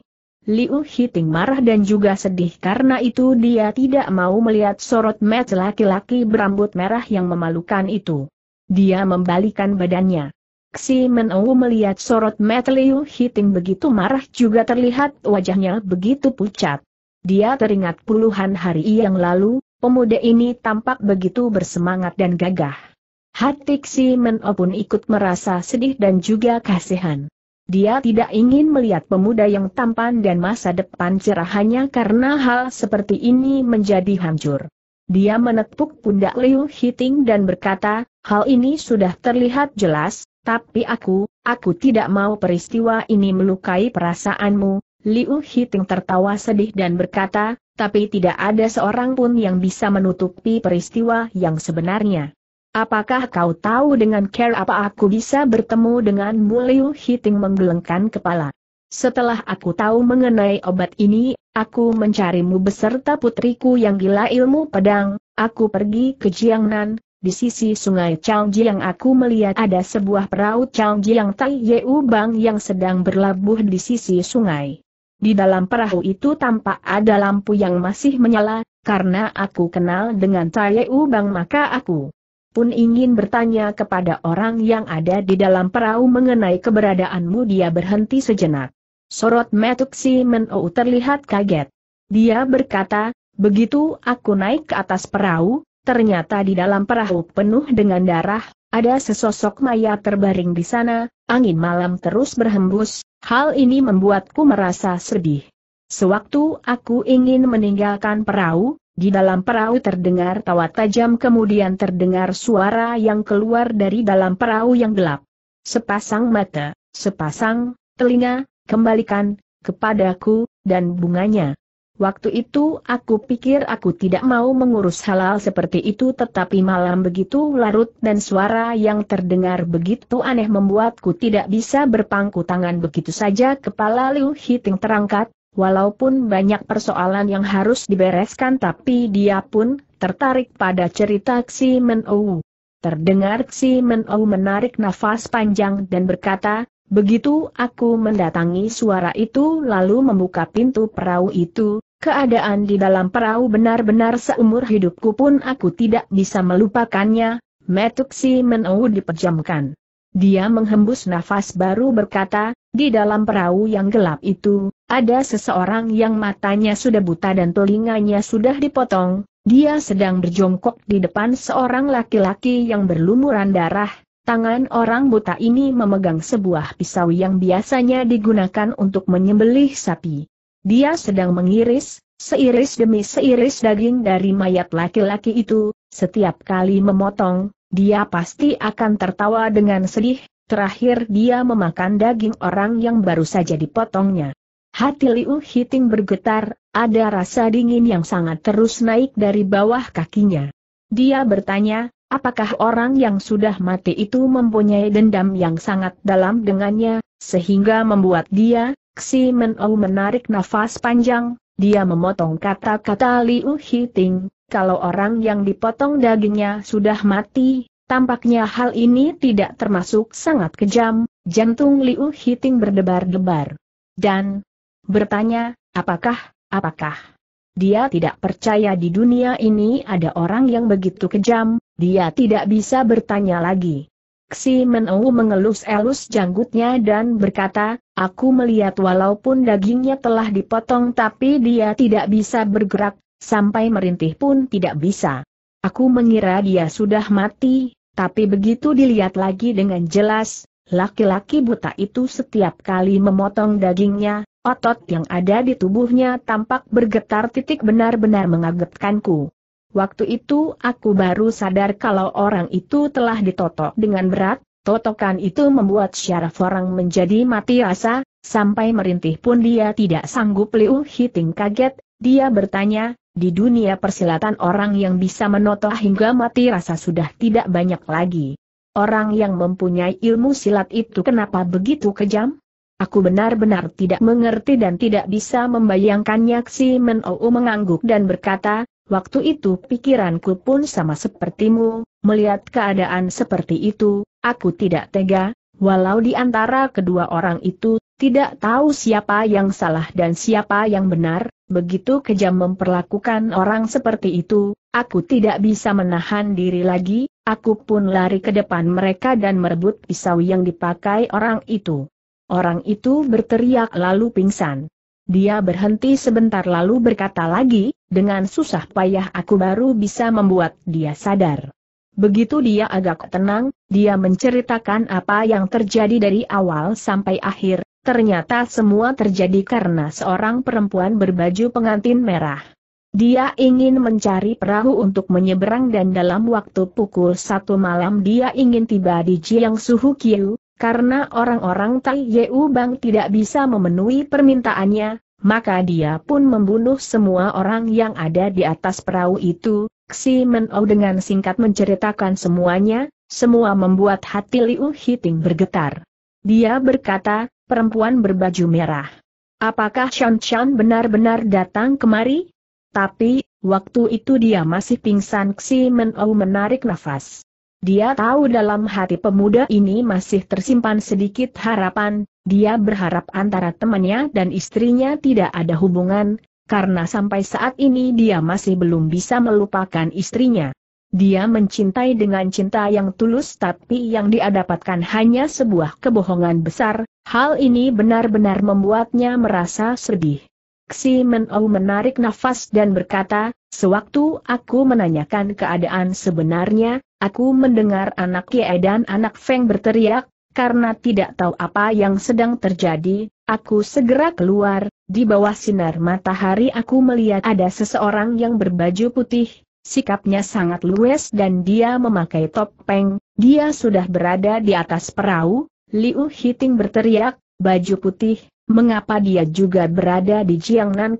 Liu Hiting marah dan juga sedih karena itu dia tidak mau melihat sorot mata laki-laki berambut merah yang memalukan itu. Dia membalikan badannya. Xi Menou melihat sorot mata Liu Hiting begitu marah juga terlihat wajahnya begitu pucat. Dia teringat puluhan hari yang lalu, pemuda ini tampak begitu bersemangat dan gagah. Hati Xi Menou pun ikut merasa sedih dan juga kasihan. Dia tidak ingin melihat pemuda yang tampan dan masa depan cerah hanya karena hal seperti ini menjadi hancur. Dia menepuk pundak Liu Hiting dan berkata, hal ini sudah terlihat jelas, tapi aku, aku tidak mau peristiwa ini melukai perasaanmu. Liu Hiting tertawa sedih dan berkata, tapi tidak ada seorang pun yang bisa menutupi peristiwa yang sebenarnya. Apakah kau tahu dengan care apa aku bisa bertemu dengan Muliu Hiting menggelengkan kepala? Setelah aku tahu mengenai obat ini, aku mencarimu beserta putriku yang gila ilmu pedang, aku pergi ke Jiangnan, di sisi sungai Changji yang aku melihat ada sebuah perahu Changji yang Tai Yeu Bang yang sedang berlabuh di sisi sungai. Di dalam perahu itu tampak ada lampu yang masih menyala, karena aku kenal dengan Tai Yeu Bang maka aku pun ingin bertanya kepada orang yang ada di dalam perahu mengenai keberadaanmu dia berhenti sejenak. Sorot Metuksi Menou terlihat kaget. Dia berkata, begitu aku naik ke atas perahu, ternyata di dalam perahu penuh dengan darah, ada sesosok maya terbaring di sana, angin malam terus berhembus, hal ini membuatku merasa sedih. Sewaktu aku ingin meninggalkan perahu, di dalam perahu terdengar tawa tajam kemudian terdengar suara yang keluar dari dalam perahu yang gelap. Sepasang mata, sepasang telinga, kembalikan kepadaku, dan bunganya. Waktu itu aku pikir aku tidak mau mengurus halal seperti itu tetapi malam begitu larut dan suara yang terdengar begitu aneh membuatku tidak bisa berpangku tangan begitu saja kepala Liu Hiting terangkat, Walaupun banyak persoalan yang harus dibereskan tapi dia pun tertarik pada cerita Xi Menou. Terdengar Xi Menou menarik nafas panjang dan berkata, begitu aku mendatangi suara itu lalu membuka pintu perahu itu, keadaan di dalam perahu benar-benar seumur hidupku pun aku tidak bisa melupakannya, metuk si Menou dipejamkan. Dia menghembus nafas baru berkata, di dalam perahu yang gelap itu, ada seseorang yang matanya sudah buta dan telinganya sudah dipotong, dia sedang berjongkok di depan seorang laki-laki yang berlumuran darah, tangan orang buta ini memegang sebuah pisau yang biasanya digunakan untuk menyembelih sapi. Dia sedang mengiris, seiris demi seiris daging dari mayat laki-laki itu, setiap kali memotong, dia pasti akan tertawa dengan sedih, Terakhir dia memakan daging orang yang baru saja dipotongnya. Hati Liu Hiting bergetar, ada rasa dingin yang sangat terus naik dari bawah kakinya. Dia bertanya, apakah orang yang sudah mati itu mempunyai dendam yang sangat dalam dengannya, sehingga membuat dia, Xi Menou menarik nafas panjang, dia memotong kata-kata Liu Hiting, kalau orang yang dipotong dagingnya sudah mati, Tampaknya hal ini tidak termasuk sangat kejam, jantung Liu Hiting berdebar-debar. Dan bertanya, apakah, apakah? Dia tidak percaya di dunia ini ada orang yang begitu kejam, dia tidak bisa bertanya lagi. Xi Menou mengelus-elus janggutnya dan berkata, aku melihat walaupun dagingnya telah dipotong tapi dia tidak bisa bergerak, sampai merintih pun tidak bisa. Aku mengira dia sudah mati, tapi begitu dilihat lagi dengan jelas, laki-laki buta itu setiap kali memotong dagingnya, otot yang ada di tubuhnya tampak bergetar titik benar-benar mengagetkanku. Waktu itu aku baru sadar kalau orang itu telah ditotok dengan berat, totokan itu membuat syaraf orang menjadi mati rasa, sampai merintih pun dia tidak sanggup Liu Hiting kaget, dia bertanya, di dunia persilatan orang yang bisa menotoh hingga mati rasa sudah tidak banyak lagi. Orang yang mempunyai ilmu silat itu kenapa begitu kejam? Aku benar-benar tidak mengerti dan tidak bisa membayangkannya Si Menou mengangguk dan berkata, waktu itu pikiranku pun sama sepertimu, melihat keadaan seperti itu, aku tidak tega, walau di antara kedua orang itu, tidak tahu siapa yang salah dan siapa yang benar, begitu kejam memperlakukan orang seperti itu, aku tidak bisa menahan diri lagi, aku pun lari ke depan mereka dan merebut pisau yang dipakai orang itu. Orang itu berteriak lalu pingsan. Dia berhenti sebentar lalu berkata lagi, dengan susah payah aku baru bisa membuat dia sadar. Begitu dia agak tenang, dia menceritakan apa yang terjadi dari awal sampai akhir, Ternyata semua terjadi karena seorang perempuan berbaju pengantin merah. Dia ingin mencari perahu untuk menyeberang dan dalam waktu pukul satu malam dia ingin tiba di Jiang Suhu Kiu, karena orang-orang Tai Yeu Bang tidak bisa memenuhi permintaannya, maka dia pun membunuh semua orang yang ada di atas perahu itu, Xi Men Ou dengan singkat menceritakan semuanya, semua membuat hati Liu Hiting bergetar. Dia berkata, perempuan berbaju merah. Apakah Shan Shan benar-benar datang kemari? Tapi, waktu itu dia masih pingsan Xi Menau menarik nafas. Dia tahu dalam hati pemuda ini masih tersimpan sedikit harapan, dia berharap antara temannya dan istrinya tidak ada hubungan, karena sampai saat ini dia masih belum bisa melupakan istrinya. Dia mencintai dengan cinta yang tulus tapi yang dia dapatkan hanya sebuah kebohongan besar, Hal ini benar-benar membuatnya merasa sedih. Xi Menau menarik nafas dan berkata, sewaktu aku menanyakan keadaan sebenarnya, aku mendengar anak Ye dan anak Feng berteriak, karena tidak tahu apa yang sedang terjadi, aku segera keluar, di bawah sinar matahari aku melihat ada seseorang yang berbaju putih, sikapnya sangat luwes dan dia memakai topeng, dia sudah berada di atas perahu, Liu Hiting berteriak, baju putih, mengapa dia juga berada di Jiang Men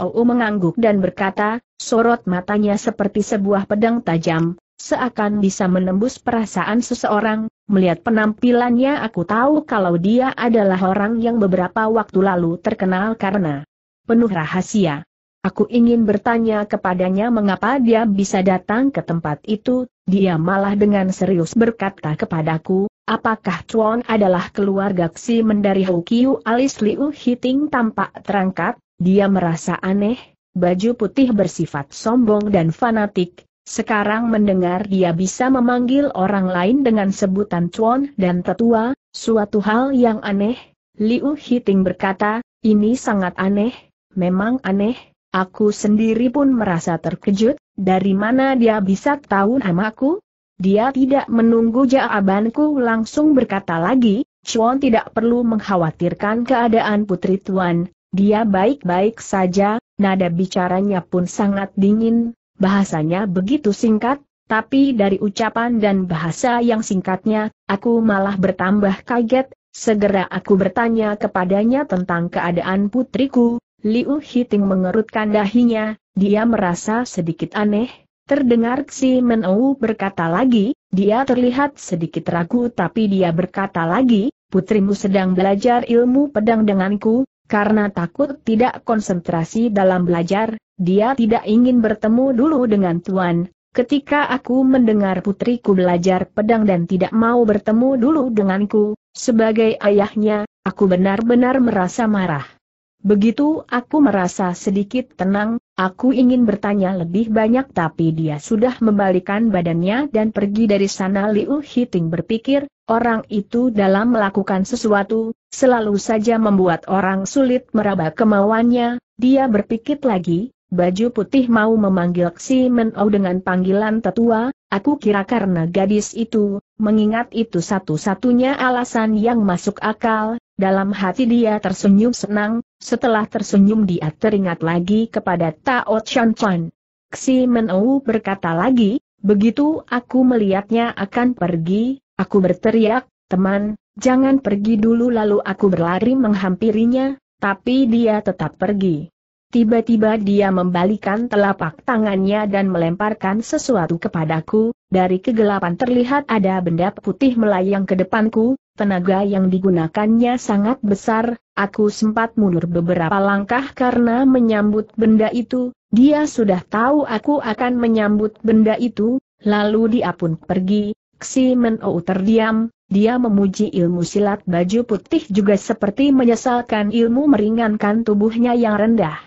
Ou mengangguk dan berkata, sorot matanya seperti sebuah pedang tajam, seakan bisa menembus perasaan seseorang, melihat penampilannya aku tahu kalau dia adalah orang yang beberapa waktu lalu terkenal karena penuh rahasia. Aku ingin bertanya kepadanya mengapa dia bisa datang ke tempat itu, dia malah dengan serius berkata kepadaku, Apakah Chuan adalah keluarga Xi mendari Kiu alis Liu Hiting tampak terangkat, dia merasa aneh, baju putih bersifat sombong dan fanatik, sekarang mendengar dia bisa memanggil orang lain dengan sebutan Chuan dan tetua, suatu hal yang aneh. Liu Hiting berkata, ini sangat aneh, memang aneh, aku sendiri pun merasa terkejut, dari mana dia bisa tahu namaku? Dia tidak menunggu jawabanku langsung berkata lagi, Chuan tidak perlu mengkhawatirkan keadaan putri tuan, dia baik-baik saja, nada bicaranya pun sangat dingin, bahasanya begitu singkat, tapi dari ucapan dan bahasa yang singkatnya, aku malah bertambah kaget, segera aku bertanya kepadanya tentang keadaan putriku, Liu Hiting mengerutkan dahinya, dia merasa sedikit aneh, Terdengar Xi Menou berkata lagi, dia terlihat sedikit ragu tapi dia berkata lagi, putrimu sedang belajar ilmu pedang denganku, karena takut tidak konsentrasi dalam belajar, dia tidak ingin bertemu dulu dengan Tuan. Ketika aku mendengar putriku belajar pedang dan tidak mau bertemu dulu denganku, sebagai ayahnya, aku benar-benar merasa marah. Begitu aku merasa sedikit tenang, Aku ingin bertanya lebih banyak tapi dia sudah membalikan badannya dan pergi dari sana Liu Hiting berpikir, orang itu dalam melakukan sesuatu, selalu saja membuat orang sulit meraba kemauannya, dia berpikir lagi, baju putih mau memanggil Xi Menau dengan panggilan tetua, aku kira karena gadis itu, mengingat itu satu-satunya alasan yang masuk akal, dalam hati dia tersenyum senang, setelah tersenyum dia teringat lagi kepada Tao Chan Chan. Xi Menou berkata lagi, begitu aku melihatnya akan pergi, aku berteriak, teman, jangan pergi dulu lalu aku berlari menghampirinya, tapi dia tetap pergi. Tiba-tiba dia membalikan telapak tangannya dan melemparkan sesuatu kepadaku, dari kegelapan terlihat ada benda putih melayang ke depanku, Tenaga yang digunakannya sangat besar, aku sempat mundur beberapa langkah karena menyambut benda itu, dia sudah tahu aku akan menyambut benda itu, lalu dia pun pergi, Xi Men Ou terdiam, dia memuji ilmu silat baju putih juga seperti menyesalkan ilmu meringankan tubuhnya yang rendah.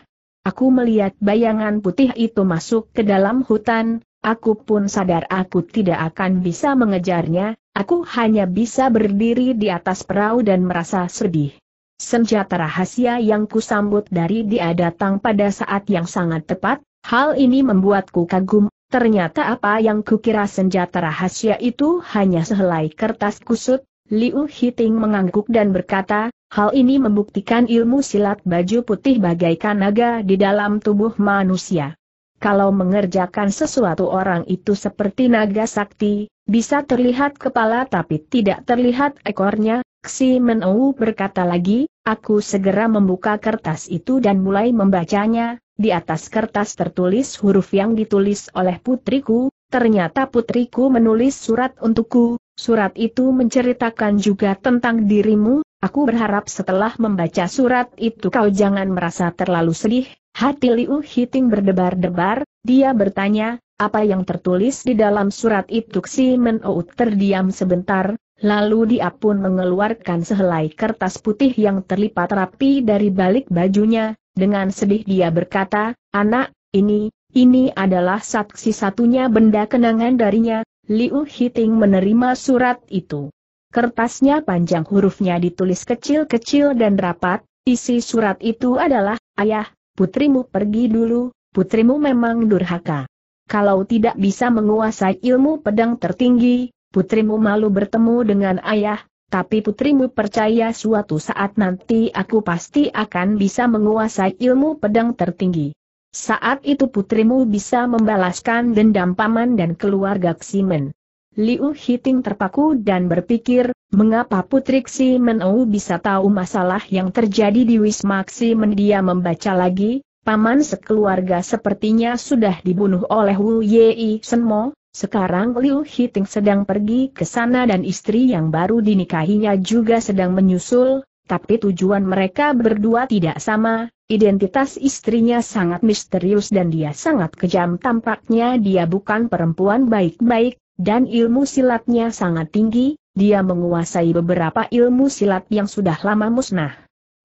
Aku melihat bayangan putih itu masuk ke dalam hutan, aku pun sadar aku tidak akan bisa mengejarnya, Aku hanya bisa berdiri di atas perahu dan merasa sedih. Senjata rahasia yang kusambut dari dia datang pada saat yang sangat tepat, hal ini membuatku kagum, ternyata apa yang kukira senjata rahasia itu hanya sehelai kertas kusut, Liu Hiting mengangguk dan berkata, hal ini membuktikan ilmu silat baju putih bagaikan naga di dalam tubuh manusia. Kalau mengerjakan sesuatu orang itu seperti naga sakti, bisa terlihat kepala tapi tidak terlihat ekornya, Xi Menou berkata lagi, aku segera membuka kertas itu dan mulai membacanya, di atas kertas tertulis huruf yang ditulis oleh putriku, ternyata putriku menulis surat untukku, surat itu menceritakan juga tentang dirimu, Aku berharap setelah membaca surat itu kau jangan merasa terlalu sedih, hati Liu Hiting berdebar-debar, dia bertanya, apa yang tertulis di dalam surat itu si Menout terdiam sebentar, lalu dia pun mengeluarkan sehelai kertas putih yang terlipat rapi dari balik bajunya, dengan sedih dia berkata, anak, ini, ini adalah saksi satunya benda kenangan darinya, Liu Hiting menerima surat itu. Kertasnya panjang hurufnya ditulis kecil-kecil dan rapat, isi surat itu adalah, Ayah, putrimu pergi dulu, putrimu memang durhaka. Kalau tidak bisa menguasai ilmu pedang tertinggi, putrimu malu bertemu dengan ayah, tapi putrimu percaya suatu saat nanti aku pasti akan bisa menguasai ilmu pedang tertinggi. Saat itu putrimu bisa membalaskan dendam paman dan keluarga Ximen. Liu Hiting terpaku dan berpikir, mengapa Putri Xi Menou bisa tahu masalah yang terjadi di Wisma Xi Men dia membaca lagi, paman sekeluarga sepertinya sudah dibunuh oleh Wu Yi Senmo, sekarang Liu Hiting sedang pergi ke sana dan istri yang baru dinikahinya juga sedang menyusul, tapi tujuan mereka berdua tidak sama, Identitas istrinya sangat misterius dan dia sangat kejam tampaknya dia bukan perempuan baik-baik, dan ilmu silatnya sangat tinggi, dia menguasai beberapa ilmu silat yang sudah lama musnah.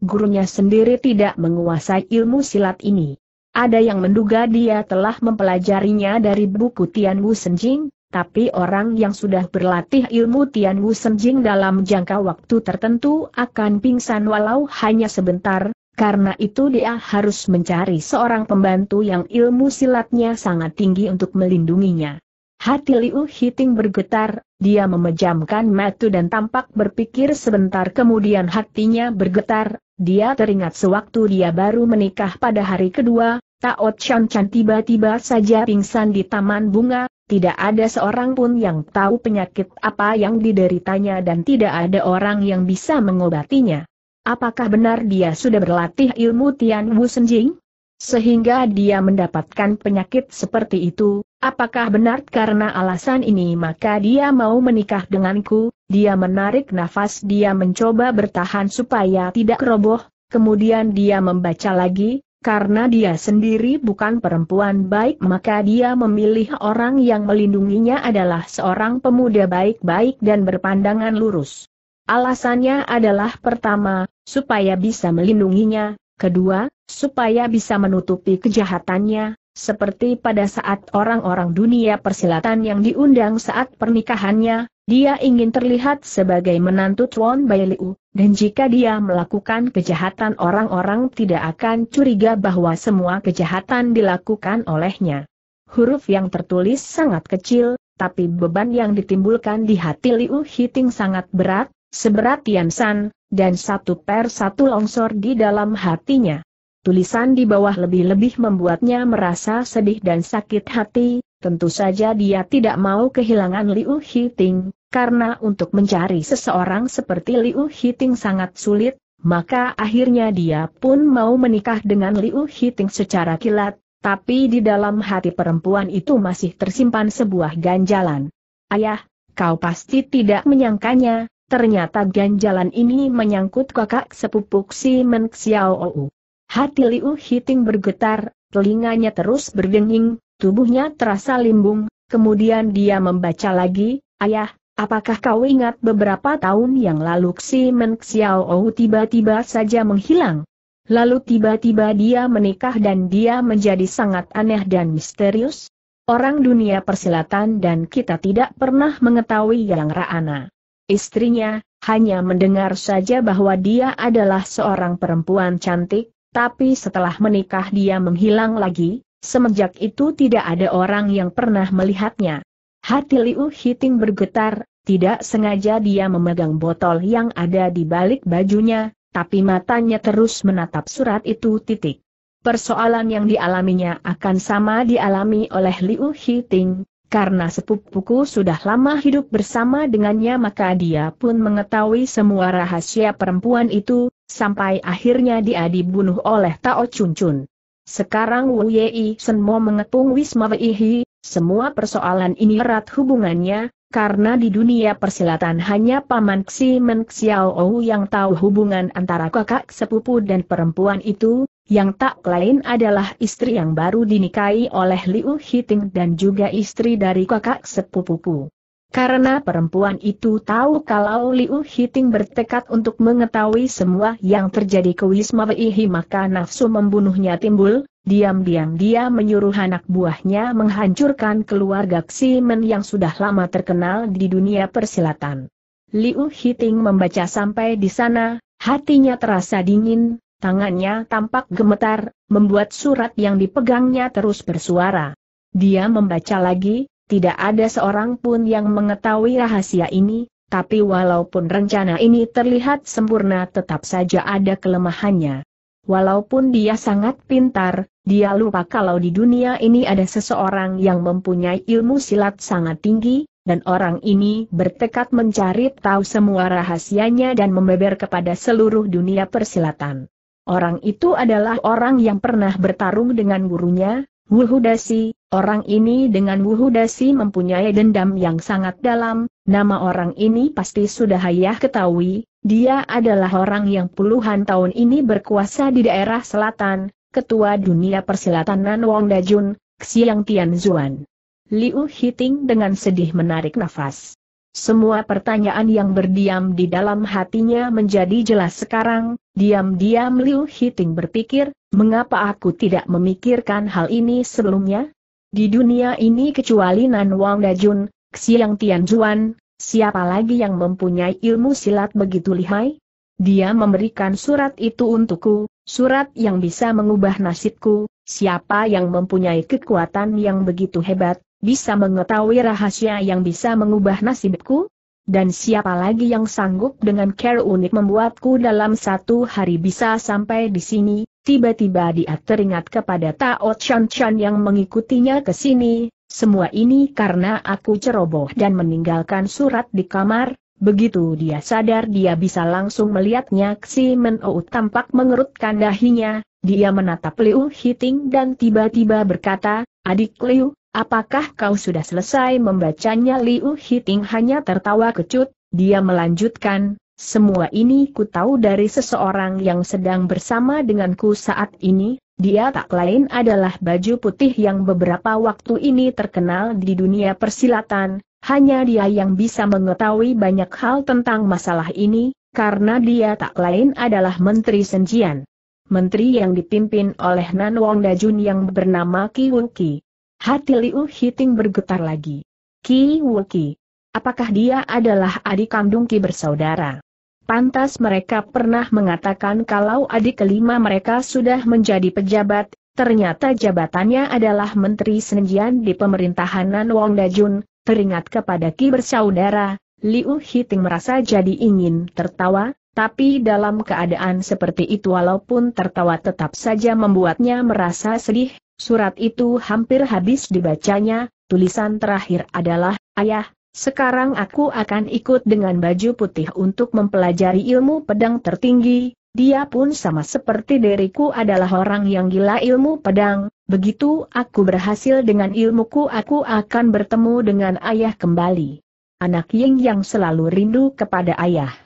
Gurunya sendiri tidak menguasai ilmu silat ini. Ada yang menduga dia telah mempelajarinya dari buku Tian Wu Senjing, tapi orang yang sudah berlatih ilmu Tian Wu Senjing dalam jangka waktu tertentu akan pingsan walau hanya sebentar, karena itu dia harus mencari seorang pembantu yang ilmu silatnya sangat tinggi untuk melindunginya. Hati Liu Hiting bergetar, dia memejamkan mata dan tampak berpikir sebentar kemudian hatinya bergetar, dia teringat sewaktu dia baru menikah pada hari kedua, Tao Chan Chan tiba-tiba saja pingsan di taman bunga, tidak ada seorang pun yang tahu penyakit apa yang dideritanya dan tidak ada orang yang bisa mengobatinya. Apakah benar dia sudah berlatih ilmu Tian Wu Senjing? Sehingga dia mendapatkan penyakit seperti itu, Apakah benar karena alasan ini maka dia mau menikah denganku? Dia menarik nafas dia mencoba bertahan supaya tidak roboh, kemudian dia membaca lagi, karena dia sendiri bukan perempuan baik maka dia memilih orang yang melindunginya adalah seorang pemuda baik-baik dan berpandangan lurus. Alasannya adalah pertama, supaya bisa melindunginya, kedua, supaya bisa menutupi kejahatannya, seperti pada saat orang-orang dunia persilatan yang diundang saat pernikahannya, dia ingin terlihat sebagai menantu Tuan Bai Liu, dan jika dia melakukan kejahatan orang-orang tidak akan curiga bahwa semua kejahatan dilakukan olehnya. Huruf yang tertulis sangat kecil, tapi beban yang ditimbulkan di hati Liu Hiting sangat berat, seberat Tian San, dan satu per satu longsor di dalam hatinya. Tulisan di bawah lebih-lebih membuatnya merasa sedih dan sakit hati, tentu saja dia tidak mau kehilangan Liu Hiting, karena untuk mencari seseorang seperti Liu Hiting sangat sulit, maka akhirnya dia pun mau menikah dengan Liu Hiting secara kilat, tapi di dalam hati perempuan itu masih tersimpan sebuah ganjalan. Ayah, kau pasti tidak menyangkanya, ternyata ganjalan ini menyangkut kakak sepupu Xi Men Xiao Ou. Hati Liu Hiting bergetar, telinganya terus berdenging, tubuhnya terasa limbung, kemudian dia membaca lagi, Ayah, apakah kau ingat beberapa tahun yang lalu Xi Men Xiaou tiba-tiba saja menghilang? Lalu tiba-tiba dia menikah dan dia menjadi sangat aneh dan misterius? Orang dunia persilatan dan kita tidak pernah mengetahui yang Raana. Istrinya, hanya mendengar saja bahwa dia adalah seorang perempuan cantik, tapi setelah menikah dia menghilang lagi, semenjak itu tidak ada orang yang pernah melihatnya. Hati Liu Hiting bergetar, tidak sengaja dia memegang botol yang ada di balik bajunya, tapi matanya terus menatap surat itu titik. Persoalan yang dialaminya akan sama dialami oleh Liu Hiting, karena sepupuku sudah lama hidup bersama dengannya maka dia pun mengetahui semua rahasia perempuan itu, sampai akhirnya dia dibunuh oleh Tao Chun Chun. Sekarang Wu Yei semua mengepung Wisma Weihi, semua persoalan ini erat hubungannya, karena di dunia persilatan hanya Paman Xi Men Xiao yang tahu hubungan antara kakak sepupu dan perempuan itu, yang tak lain adalah istri yang baru dinikahi oleh Liu Hiting dan juga istri dari kakak sepupu. Karena perempuan itu tahu kalau Liu Hiting bertekad untuk mengetahui semua yang terjadi ke Wisma Weihi maka nafsu membunuhnya timbul, diam-diam dia menyuruh anak buahnya menghancurkan keluarga Ximen yang sudah lama terkenal di dunia persilatan. Liu Hiting membaca sampai di sana, hatinya terasa dingin, tangannya tampak gemetar, membuat surat yang dipegangnya terus bersuara. Dia membaca lagi, tidak ada seorang pun yang mengetahui rahasia ini, tapi walaupun rencana ini terlihat sempurna tetap saja ada kelemahannya. Walaupun dia sangat pintar, dia lupa kalau di dunia ini ada seseorang yang mempunyai ilmu silat sangat tinggi, dan orang ini bertekad mencari tahu semua rahasianya dan membeber kepada seluruh dunia persilatan. Orang itu adalah orang yang pernah bertarung dengan gurunya, Wuhudasi, orang ini dengan Wuhudasi mempunyai dendam yang sangat dalam, nama orang ini pasti sudah ayah ketahui, dia adalah orang yang puluhan tahun ini berkuasa di daerah selatan, ketua dunia persilatan Nan Wong Dajun, Xiang Tianzuan. Liu Hiting dengan sedih menarik nafas. Semua pertanyaan yang berdiam di dalam hatinya menjadi jelas sekarang, diam-diam Liu Hiting berpikir, Mengapa aku tidak memikirkan hal ini sebelumnya? Di dunia ini kecuali Nan Wang Dajun, Xiang Tianjuan, siapa lagi yang mempunyai ilmu silat begitu lihai? Dia memberikan surat itu untukku, surat yang bisa mengubah nasibku, siapa yang mempunyai kekuatan yang begitu hebat, bisa mengetahui rahasia yang bisa mengubah nasibku? Dan siapa lagi yang sanggup dengan care unik membuatku dalam satu hari bisa sampai di sini, Tiba-tiba dia teringat kepada Tao Chan Chan yang mengikutinya ke sini, semua ini karena aku ceroboh dan meninggalkan surat di kamar, begitu dia sadar dia bisa langsung melihatnya si Ou tampak mengerutkan dahinya, dia menatap Liu Hiting dan tiba-tiba berkata, adik Liu, apakah kau sudah selesai membacanya Liu Hiting hanya tertawa kecut, dia melanjutkan, semua ini ku tahu dari seseorang yang sedang bersama denganku saat ini, dia tak lain adalah baju putih yang beberapa waktu ini terkenal di dunia persilatan, hanya dia yang bisa mengetahui banyak hal tentang masalah ini, karena dia tak lain adalah Menteri Senjian. Menteri yang dipimpin oleh Nan Wong Dajun yang bernama Ki Wuki. Hati Liu Hiting bergetar lagi. Ki Wuki. Apakah dia adalah adik kandung Ki bersaudara? Pantas mereka pernah mengatakan kalau adik kelima mereka sudah menjadi pejabat, ternyata jabatannya adalah Menteri Senjian di pemerintahanan Wong Dajun, teringat kepada Ki bersaudara, Liu Hiting merasa jadi ingin tertawa, tapi dalam keadaan seperti itu walaupun tertawa tetap saja membuatnya merasa sedih, surat itu hampir habis dibacanya, tulisan terakhir adalah, Ayah, sekarang aku akan ikut dengan baju putih untuk mempelajari ilmu pedang tertinggi, dia pun sama seperti diriku adalah orang yang gila ilmu pedang, begitu aku berhasil dengan ilmuku aku akan bertemu dengan ayah kembali. Anak Ying yang selalu rindu kepada ayah.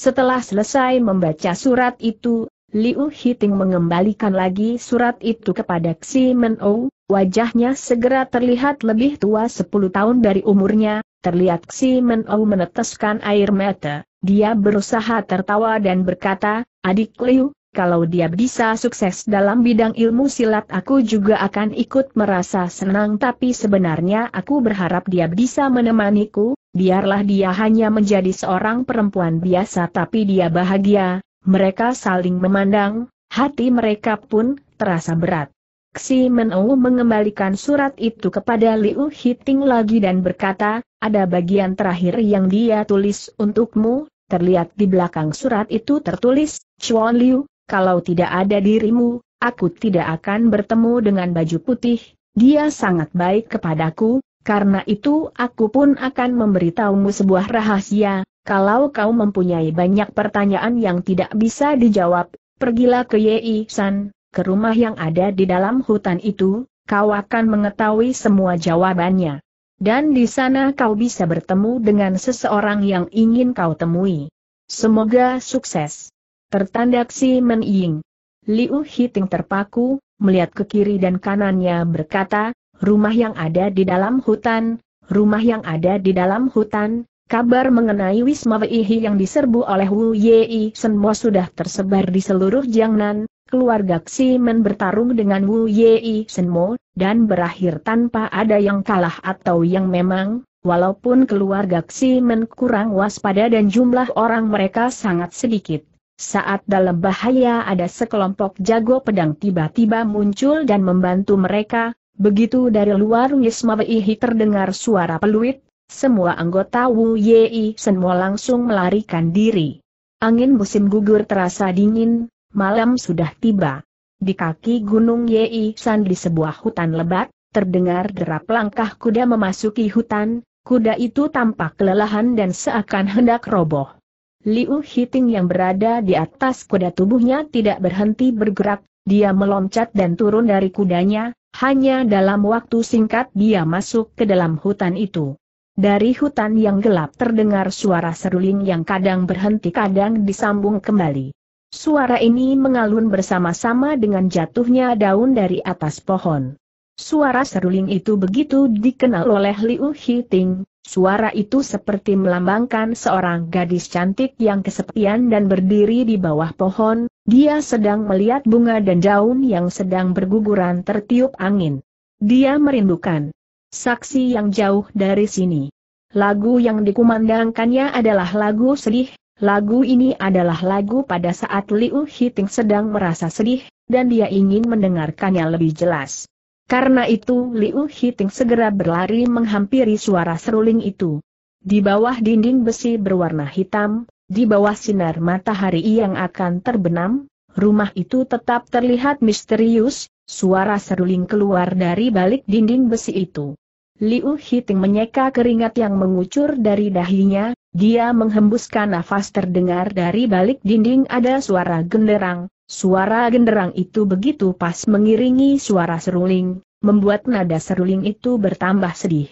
Setelah selesai membaca surat itu, Liu Hiting mengembalikan lagi surat itu kepada Xi Men Ou, wajahnya segera terlihat lebih tua 10 tahun dari umurnya, Terlihat si menau meneteskan air mata, dia berusaha tertawa dan berkata, Adik Liu, kalau dia bisa sukses dalam bidang ilmu silat aku juga akan ikut merasa senang tapi sebenarnya aku berharap dia bisa menemaniku, biarlah dia hanya menjadi seorang perempuan biasa tapi dia bahagia, mereka saling memandang, hati mereka pun terasa berat. Xi Menou mengembalikan surat itu kepada Liu Hiting lagi dan berkata, ada bagian terakhir yang dia tulis untukmu, terlihat di belakang surat itu tertulis, Chuan Liu, kalau tidak ada dirimu, aku tidak akan bertemu dengan baju putih, dia sangat baik kepadaku, karena itu aku pun akan memberitahumu sebuah rahasia, kalau kau mempunyai banyak pertanyaan yang tidak bisa dijawab, pergilah ke Yei San, ke rumah yang ada di dalam hutan itu, kau akan mengetahui semua jawabannya. Dan di sana kau bisa bertemu dengan seseorang yang ingin kau temui. Semoga sukses. Tertandak si Men Ying. Liu Hiting terpaku, melihat ke kiri dan kanannya berkata, rumah yang ada di dalam hutan, rumah yang ada di dalam hutan, kabar mengenai Wisma Weihi yang diserbu oleh Wu Yei Senmo sudah tersebar di seluruh Jiangnan, keluarga Ximen bertarung dengan Wu Yei Senmo, dan berakhir tanpa ada yang kalah atau yang memang, walaupun keluarga Ximen kurang waspada dan jumlah orang mereka sangat sedikit. Saat dalam bahaya ada sekelompok jago pedang tiba-tiba muncul dan membantu mereka, begitu dari luar Wisma Beihi terdengar suara peluit, semua anggota Wu Yei semua langsung melarikan diri. Angin musim gugur terasa dingin, malam sudah tiba. Di kaki Gunung Yei San di sebuah hutan lebat, terdengar derap langkah kuda memasuki hutan, kuda itu tampak kelelahan dan seakan hendak roboh. Liu Hiting yang berada di atas kuda tubuhnya tidak berhenti bergerak, dia meloncat dan turun dari kudanya, hanya dalam waktu singkat dia masuk ke dalam hutan itu. Dari hutan yang gelap terdengar suara seruling yang kadang berhenti kadang disambung kembali. Suara ini mengalun bersama-sama dengan jatuhnya daun dari atas pohon. Suara seruling itu begitu dikenal oleh Liu Hiting, suara itu seperti melambangkan seorang gadis cantik yang kesepian dan berdiri di bawah pohon, dia sedang melihat bunga dan daun yang sedang berguguran tertiup angin. Dia merindukan saksi yang jauh dari sini. Lagu yang dikumandangkannya adalah lagu sedih, Lagu ini adalah lagu pada saat Liu Hiting sedang merasa sedih, dan dia ingin mendengarkannya lebih jelas. Karena itu Liu Hiting segera berlari menghampiri suara seruling itu. Di bawah dinding besi berwarna hitam, di bawah sinar matahari yang akan terbenam, rumah itu tetap terlihat misterius, suara seruling keluar dari balik dinding besi itu. Liu Hiting menyeka keringat yang mengucur dari dahinya, dia menghembuskan nafas terdengar dari balik dinding ada suara genderang, suara genderang itu begitu pas mengiringi suara seruling, membuat nada seruling itu bertambah sedih.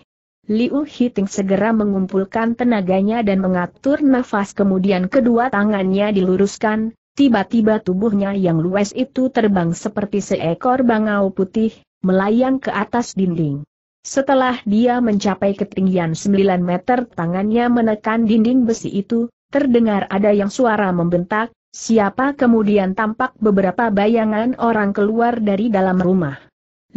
Liu Hiting segera mengumpulkan tenaganya dan mengatur nafas kemudian kedua tangannya diluruskan, tiba-tiba tubuhnya yang luas itu terbang seperti seekor bangau putih, melayang ke atas dinding. Setelah dia mencapai ketinggian 9 meter tangannya menekan dinding besi itu, terdengar ada yang suara membentak, siapa kemudian tampak beberapa bayangan orang keluar dari dalam rumah.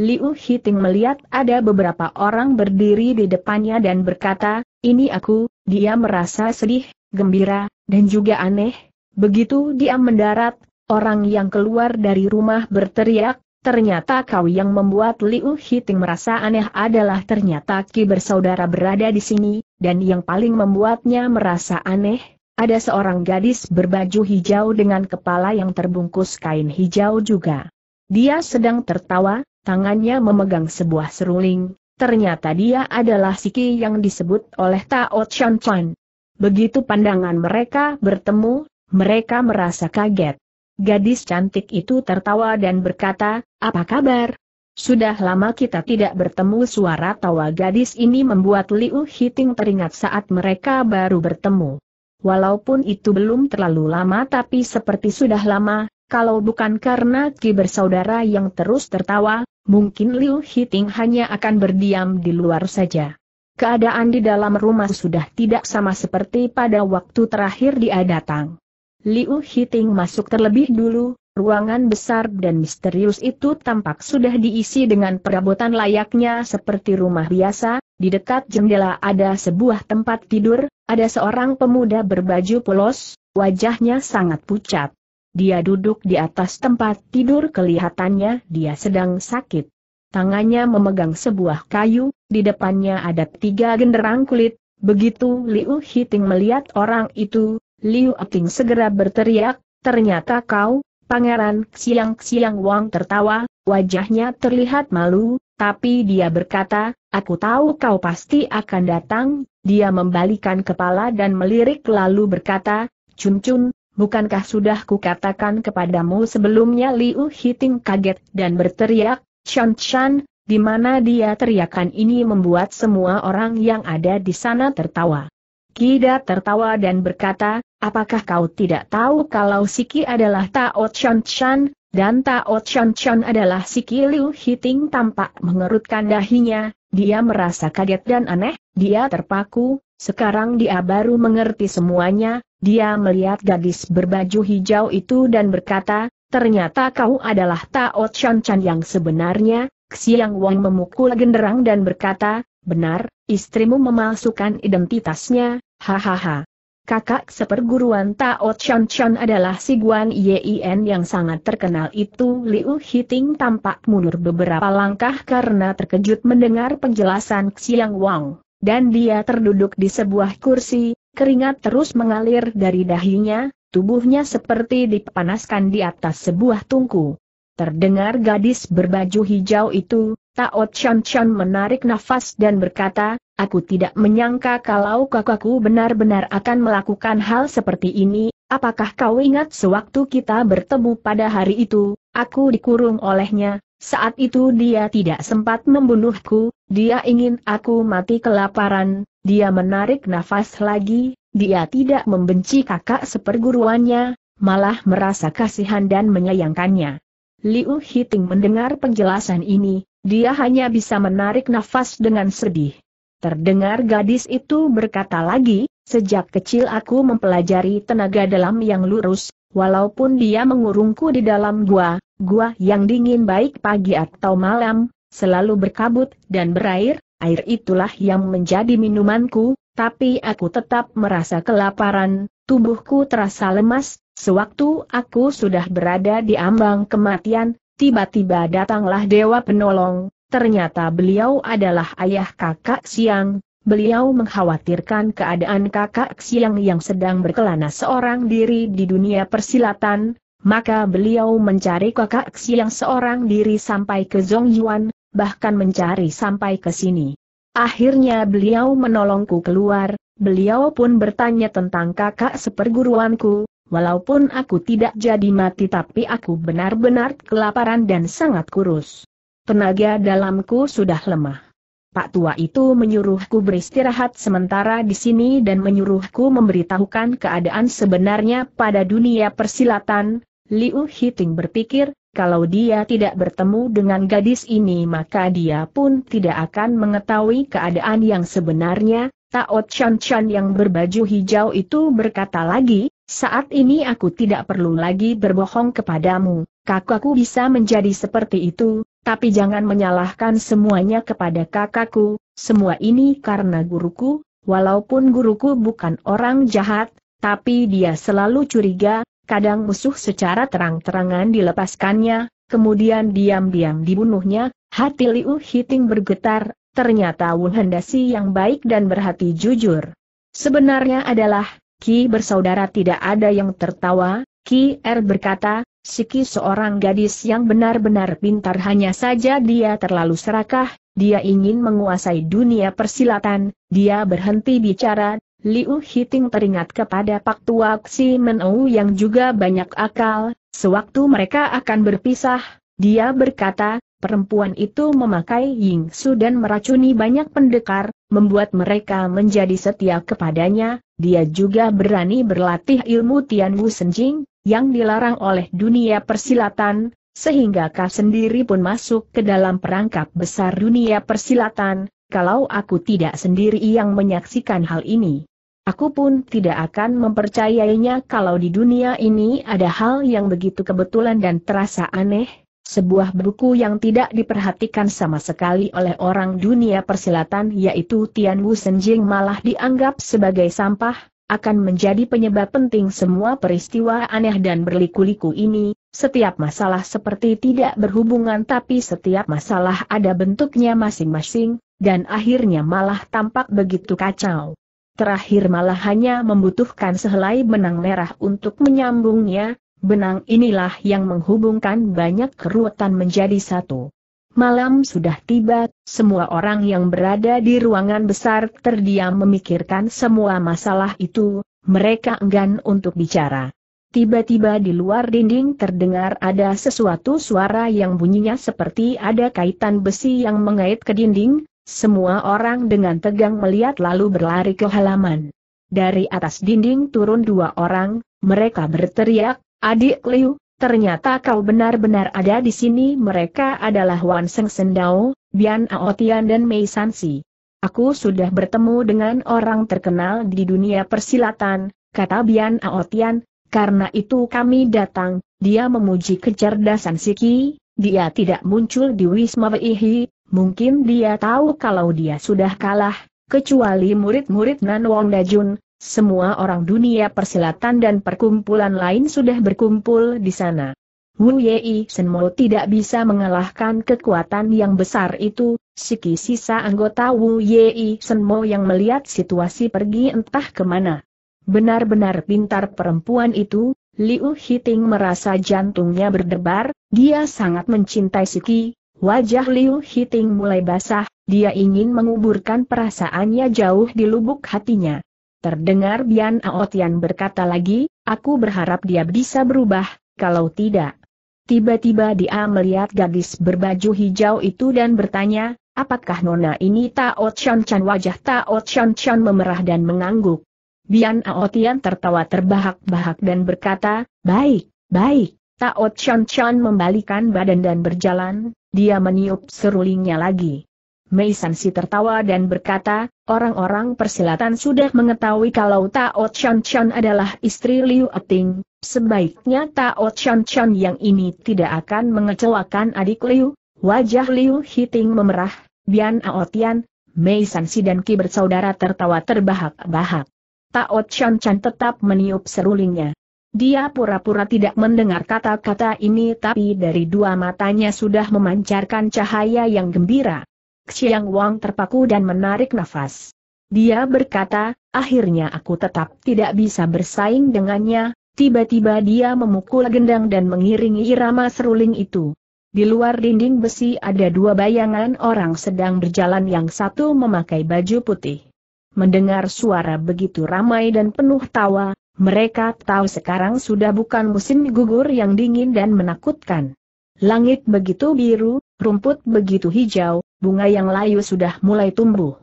Liu Hiting melihat ada beberapa orang berdiri di depannya dan berkata, ini aku, dia merasa sedih, gembira, dan juga aneh. Begitu dia mendarat, orang yang keluar dari rumah berteriak, Ternyata kau yang membuat Liu Hiting merasa aneh adalah ternyata Ki bersaudara berada di sini, dan yang paling membuatnya merasa aneh, ada seorang gadis berbaju hijau dengan kepala yang terbungkus kain hijau juga. Dia sedang tertawa, tangannya memegang sebuah seruling, ternyata dia adalah Siki yang disebut oleh Tao Chan Chan. Begitu pandangan mereka bertemu, mereka merasa kaget. Gadis cantik itu tertawa dan berkata, apa kabar? Sudah lama kita tidak bertemu suara tawa gadis ini membuat Liu Hiting teringat saat mereka baru bertemu. Walaupun itu belum terlalu lama tapi seperti sudah lama, kalau bukan karena Ki bersaudara yang terus tertawa, mungkin Liu Hiting hanya akan berdiam di luar saja. Keadaan di dalam rumah sudah tidak sama seperti pada waktu terakhir dia datang. Liu Hiting masuk terlebih dulu, ruangan besar dan misterius itu tampak sudah diisi dengan perabotan layaknya seperti rumah biasa, di dekat jendela ada sebuah tempat tidur, ada seorang pemuda berbaju polos, wajahnya sangat pucat. Dia duduk di atas tempat tidur kelihatannya dia sedang sakit. Tangannya memegang sebuah kayu, di depannya ada tiga genderang kulit, begitu Liu Hiting melihat orang itu, Liu Aking segera berteriak, ternyata kau, Pangeran Xiang Xiang Wang tertawa, wajahnya terlihat malu, tapi dia berkata, aku tahu kau pasti akan datang, dia membalikan kepala dan melirik lalu berkata, Chun Chun, bukankah sudah ku katakan kepadamu sebelumnya Liu Hiting kaget dan berteriak, Shan Shan, di mana dia teriakan ini membuat semua orang yang ada di sana tertawa. Kida tertawa dan berkata, apakah kau tidak tahu kalau Siki adalah Tao Chan Chan, dan Tao Chan Chan adalah Siki Liu Hiting tampak mengerutkan dahinya, dia merasa kaget dan aneh, dia terpaku, sekarang dia baru mengerti semuanya, dia melihat gadis berbaju hijau itu dan berkata, ternyata kau adalah Tao Chan Chan yang sebenarnya, Xiang Wang memukul genderang dan berkata, Benar, istrimu memalsukan identitasnya, hahaha. Kakak seperguruan Tao Chon Chon adalah si Guan Yin yang sangat terkenal itu Liu Hiting tampak mundur beberapa langkah karena terkejut mendengar penjelasan Xiang Wang, dan dia terduduk di sebuah kursi, keringat terus mengalir dari dahinya, tubuhnya seperti dipanaskan di atas sebuah tungku. Terdengar gadis berbaju hijau itu, Tao Chan Chan menarik nafas dan berkata, aku tidak menyangka kalau kakakku benar-benar akan melakukan hal seperti ini, apakah kau ingat sewaktu kita bertemu pada hari itu, aku dikurung olehnya, saat itu dia tidak sempat membunuhku, dia ingin aku mati kelaparan, dia menarik nafas lagi, dia tidak membenci kakak seperguruannya, malah merasa kasihan dan menyayangkannya. Liu Hiting mendengar penjelasan ini, dia hanya bisa menarik nafas dengan sedih. Terdengar gadis itu berkata lagi, sejak kecil aku mempelajari tenaga dalam yang lurus, walaupun dia mengurungku di dalam gua, gua yang dingin baik pagi atau malam, selalu berkabut dan berair, air itulah yang menjadi minumanku, tapi aku tetap merasa kelaparan, tubuhku terasa lemas, Sewaktu aku sudah berada di ambang kematian, tiba-tiba datanglah Dewa Penolong, ternyata beliau adalah ayah kakak siang, beliau mengkhawatirkan keadaan kakak siang yang sedang berkelana seorang diri di dunia persilatan, maka beliau mencari kakak siang seorang diri sampai ke Zongyuan, bahkan mencari sampai ke sini. Akhirnya beliau menolongku keluar, beliau pun bertanya tentang kakak seperguruanku, Walaupun aku tidak jadi mati tapi aku benar-benar kelaparan dan sangat kurus. Tenaga dalamku sudah lemah. Pak tua itu menyuruhku beristirahat sementara di sini dan menyuruhku memberitahukan keadaan sebenarnya pada dunia persilatan. Liu Hiting berpikir, kalau dia tidak bertemu dengan gadis ini maka dia pun tidak akan mengetahui keadaan yang sebenarnya. Tao Chan Chan yang berbaju hijau itu berkata lagi, saat ini aku tidak perlu lagi berbohong kepadamu, kakakku bisa menjadi seperti itu, tapi jangan menyalahkan semuanya kepada kakakku, semua ini karena guruku, walaupun guruku bukan orang jahat, tapi dia selalu curiga, kadang musuh secara terang-terangan dilepaskannya, kemudian diam-diam dibunuhnya, hati Liu Hiting bergetar, ternyata Wu Hendasi yang baik dan berhati jujur. Sebenarnya adalah Ki bersaudara tidak ada yang tertawa, Ki R er berkata, Siki seorang gadis yang benar-benar pintar hanya saja dia terlalu serakah, dia ingin menguasai dunia persilatan, dia berhenti bicara, Liu Hiting teringat kepada Pak Tua Xi Menou yang juga banyak akal, sewaktu mereka akan berpisah, dia berkata, perempuan itu memakai Ying Su dan meracuni banyak pendekar, membuat mereka menjadi setia kepadanya, dia juga berani berlatih ilmu Tian Wu Senjing, yang dilarang oleh dunia persilatan, sehingga kau sendiri pun masuk ke dalam perangkap besar dunia persilatan, kalau aku tidak sendiri yang menyaksikan hal ini. Aku pun tidak akan mempercayainya kalau di dunia ini ada hal yang begitu kebetulan dan terasa aneh, sebuah buku yang tidak diperhatikan sama sekali oleh orang dunia persilatan yaitu Tian Wu Senjing malah dianggap sebagai sampah, akan menjadi penyebab penting semua peristiwa aneh dan berliku-liku ini, setiap masalah seperti tidak berhubungan tapi setiap masalah ada bentuknya masing-masing, dan akhirnya malah tampak begitu kacau. Terakhir malah hanya membutuhkan sehelai benang merah untuk menyambungnya, benang inilah yang menghubungkan banyak keruatan menjadi satu. Malam sudah tiba, semua orang yang berada di ruangan besar terdiam memikirkan semua masalah itu, mereka enggan untuk bicara. Tiba-tiba di luar dinding terdengar ada sesuatu suara yang bunyinya seperti ada kaitan besi yang mengait ke dinding, semua orang dengan tegang melihat lalu berlari ke halaman. Dari atas dinding turun dua orang, mereka berteriak, Adik Liu, ternyata kau benar-benar ada di sini mereka adalah Wan Seng Sendao, Bian Aotian dan Mei Si. Aku sudah bertemu dengan orang terkenal di dunia persilatan, kata Bian Aotian, karena itu kami datang, dia memuji kecerdasan Siki, dia tidak muncul di Wisma Weihi, mungkin dia tahu kalau dia sudah kalah, kecuali murid-murid Nan Wong Dajun, semua orang dunia persilatan dan perkumpulan lain sudah berkumpul di sana. Wu Yei Senmo tidak bisa mengalahkan kekuatan yang besar itu, Siki sisa anggota Wu Yei Senmo yang melihat situasi pergi entah kemana. Benar-benar pintar perempuan itu, Liu Hiting merasa jantungnya berdebar, dia sangat mencintai Siki, wajah Liu Hiting mulai basah, dia ingin menguburkan perasaannya jauh di lubuk hatinya. Terdengar Bian Aotian berkata lagi, aku berharap dia bisa berubah, kalau tidak. Tiba-tiba dia melihat gadis berbaju hijau itu dan bertanya, apakah nona ini Tao Chan Chan wajah Tao Chan Chan memerah dan mengangguk. Bian Aotian tertawa terbahak-bahak dan berkata, baik, baik. Tao Chan Chan membalikan badan dan berjalan, dia meniup serulingnya lagi. Mei Sansi tertawa dan berkata, orang-orang persilatan sudah mengetahui kalau Tao Chan Chan adalah istri Liu Ting, sebaiknya Tao Chan Chan yang ini tidak akan mengecewakan adik Liu. Wajah Liu Hiting memerah, Bian Aotian, Mei Sansi dan Ki bersaudara tertawa terbahak-bahak. Tao Chan Chan tetap meniup serulingnya. Dia pura-pura tidak mendengar kata-kata ini tapi dari dua matanya sudah memancarkan cahaya yang gembira. Xiang Wang terpaku dan menarik nafas. Dia berkata, akhirnya aku tetap tidak bisa bersaing dengannya, tiba-tiba dia memukul gendang dan mengiringi irama seruling itu. Di luar dinding besi ada dua bayangan orang sedang berjalan yang satu memakai baju putih. Mendengar suara begitu ramai dan penuh tawa, mereka tahu sekarang sudah bukan musim gugur yang dingin dan menakutkan. Langit begitu biru, rumput begitu hijau, bunga yang layu sudah mulai tumbuh.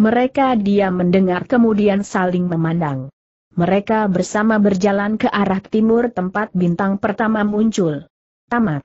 Mereka diam mendengar kemudian saling memandang. Mereka bersama berjalan ke arah timur tempat bintang pertama muncul. Tamat.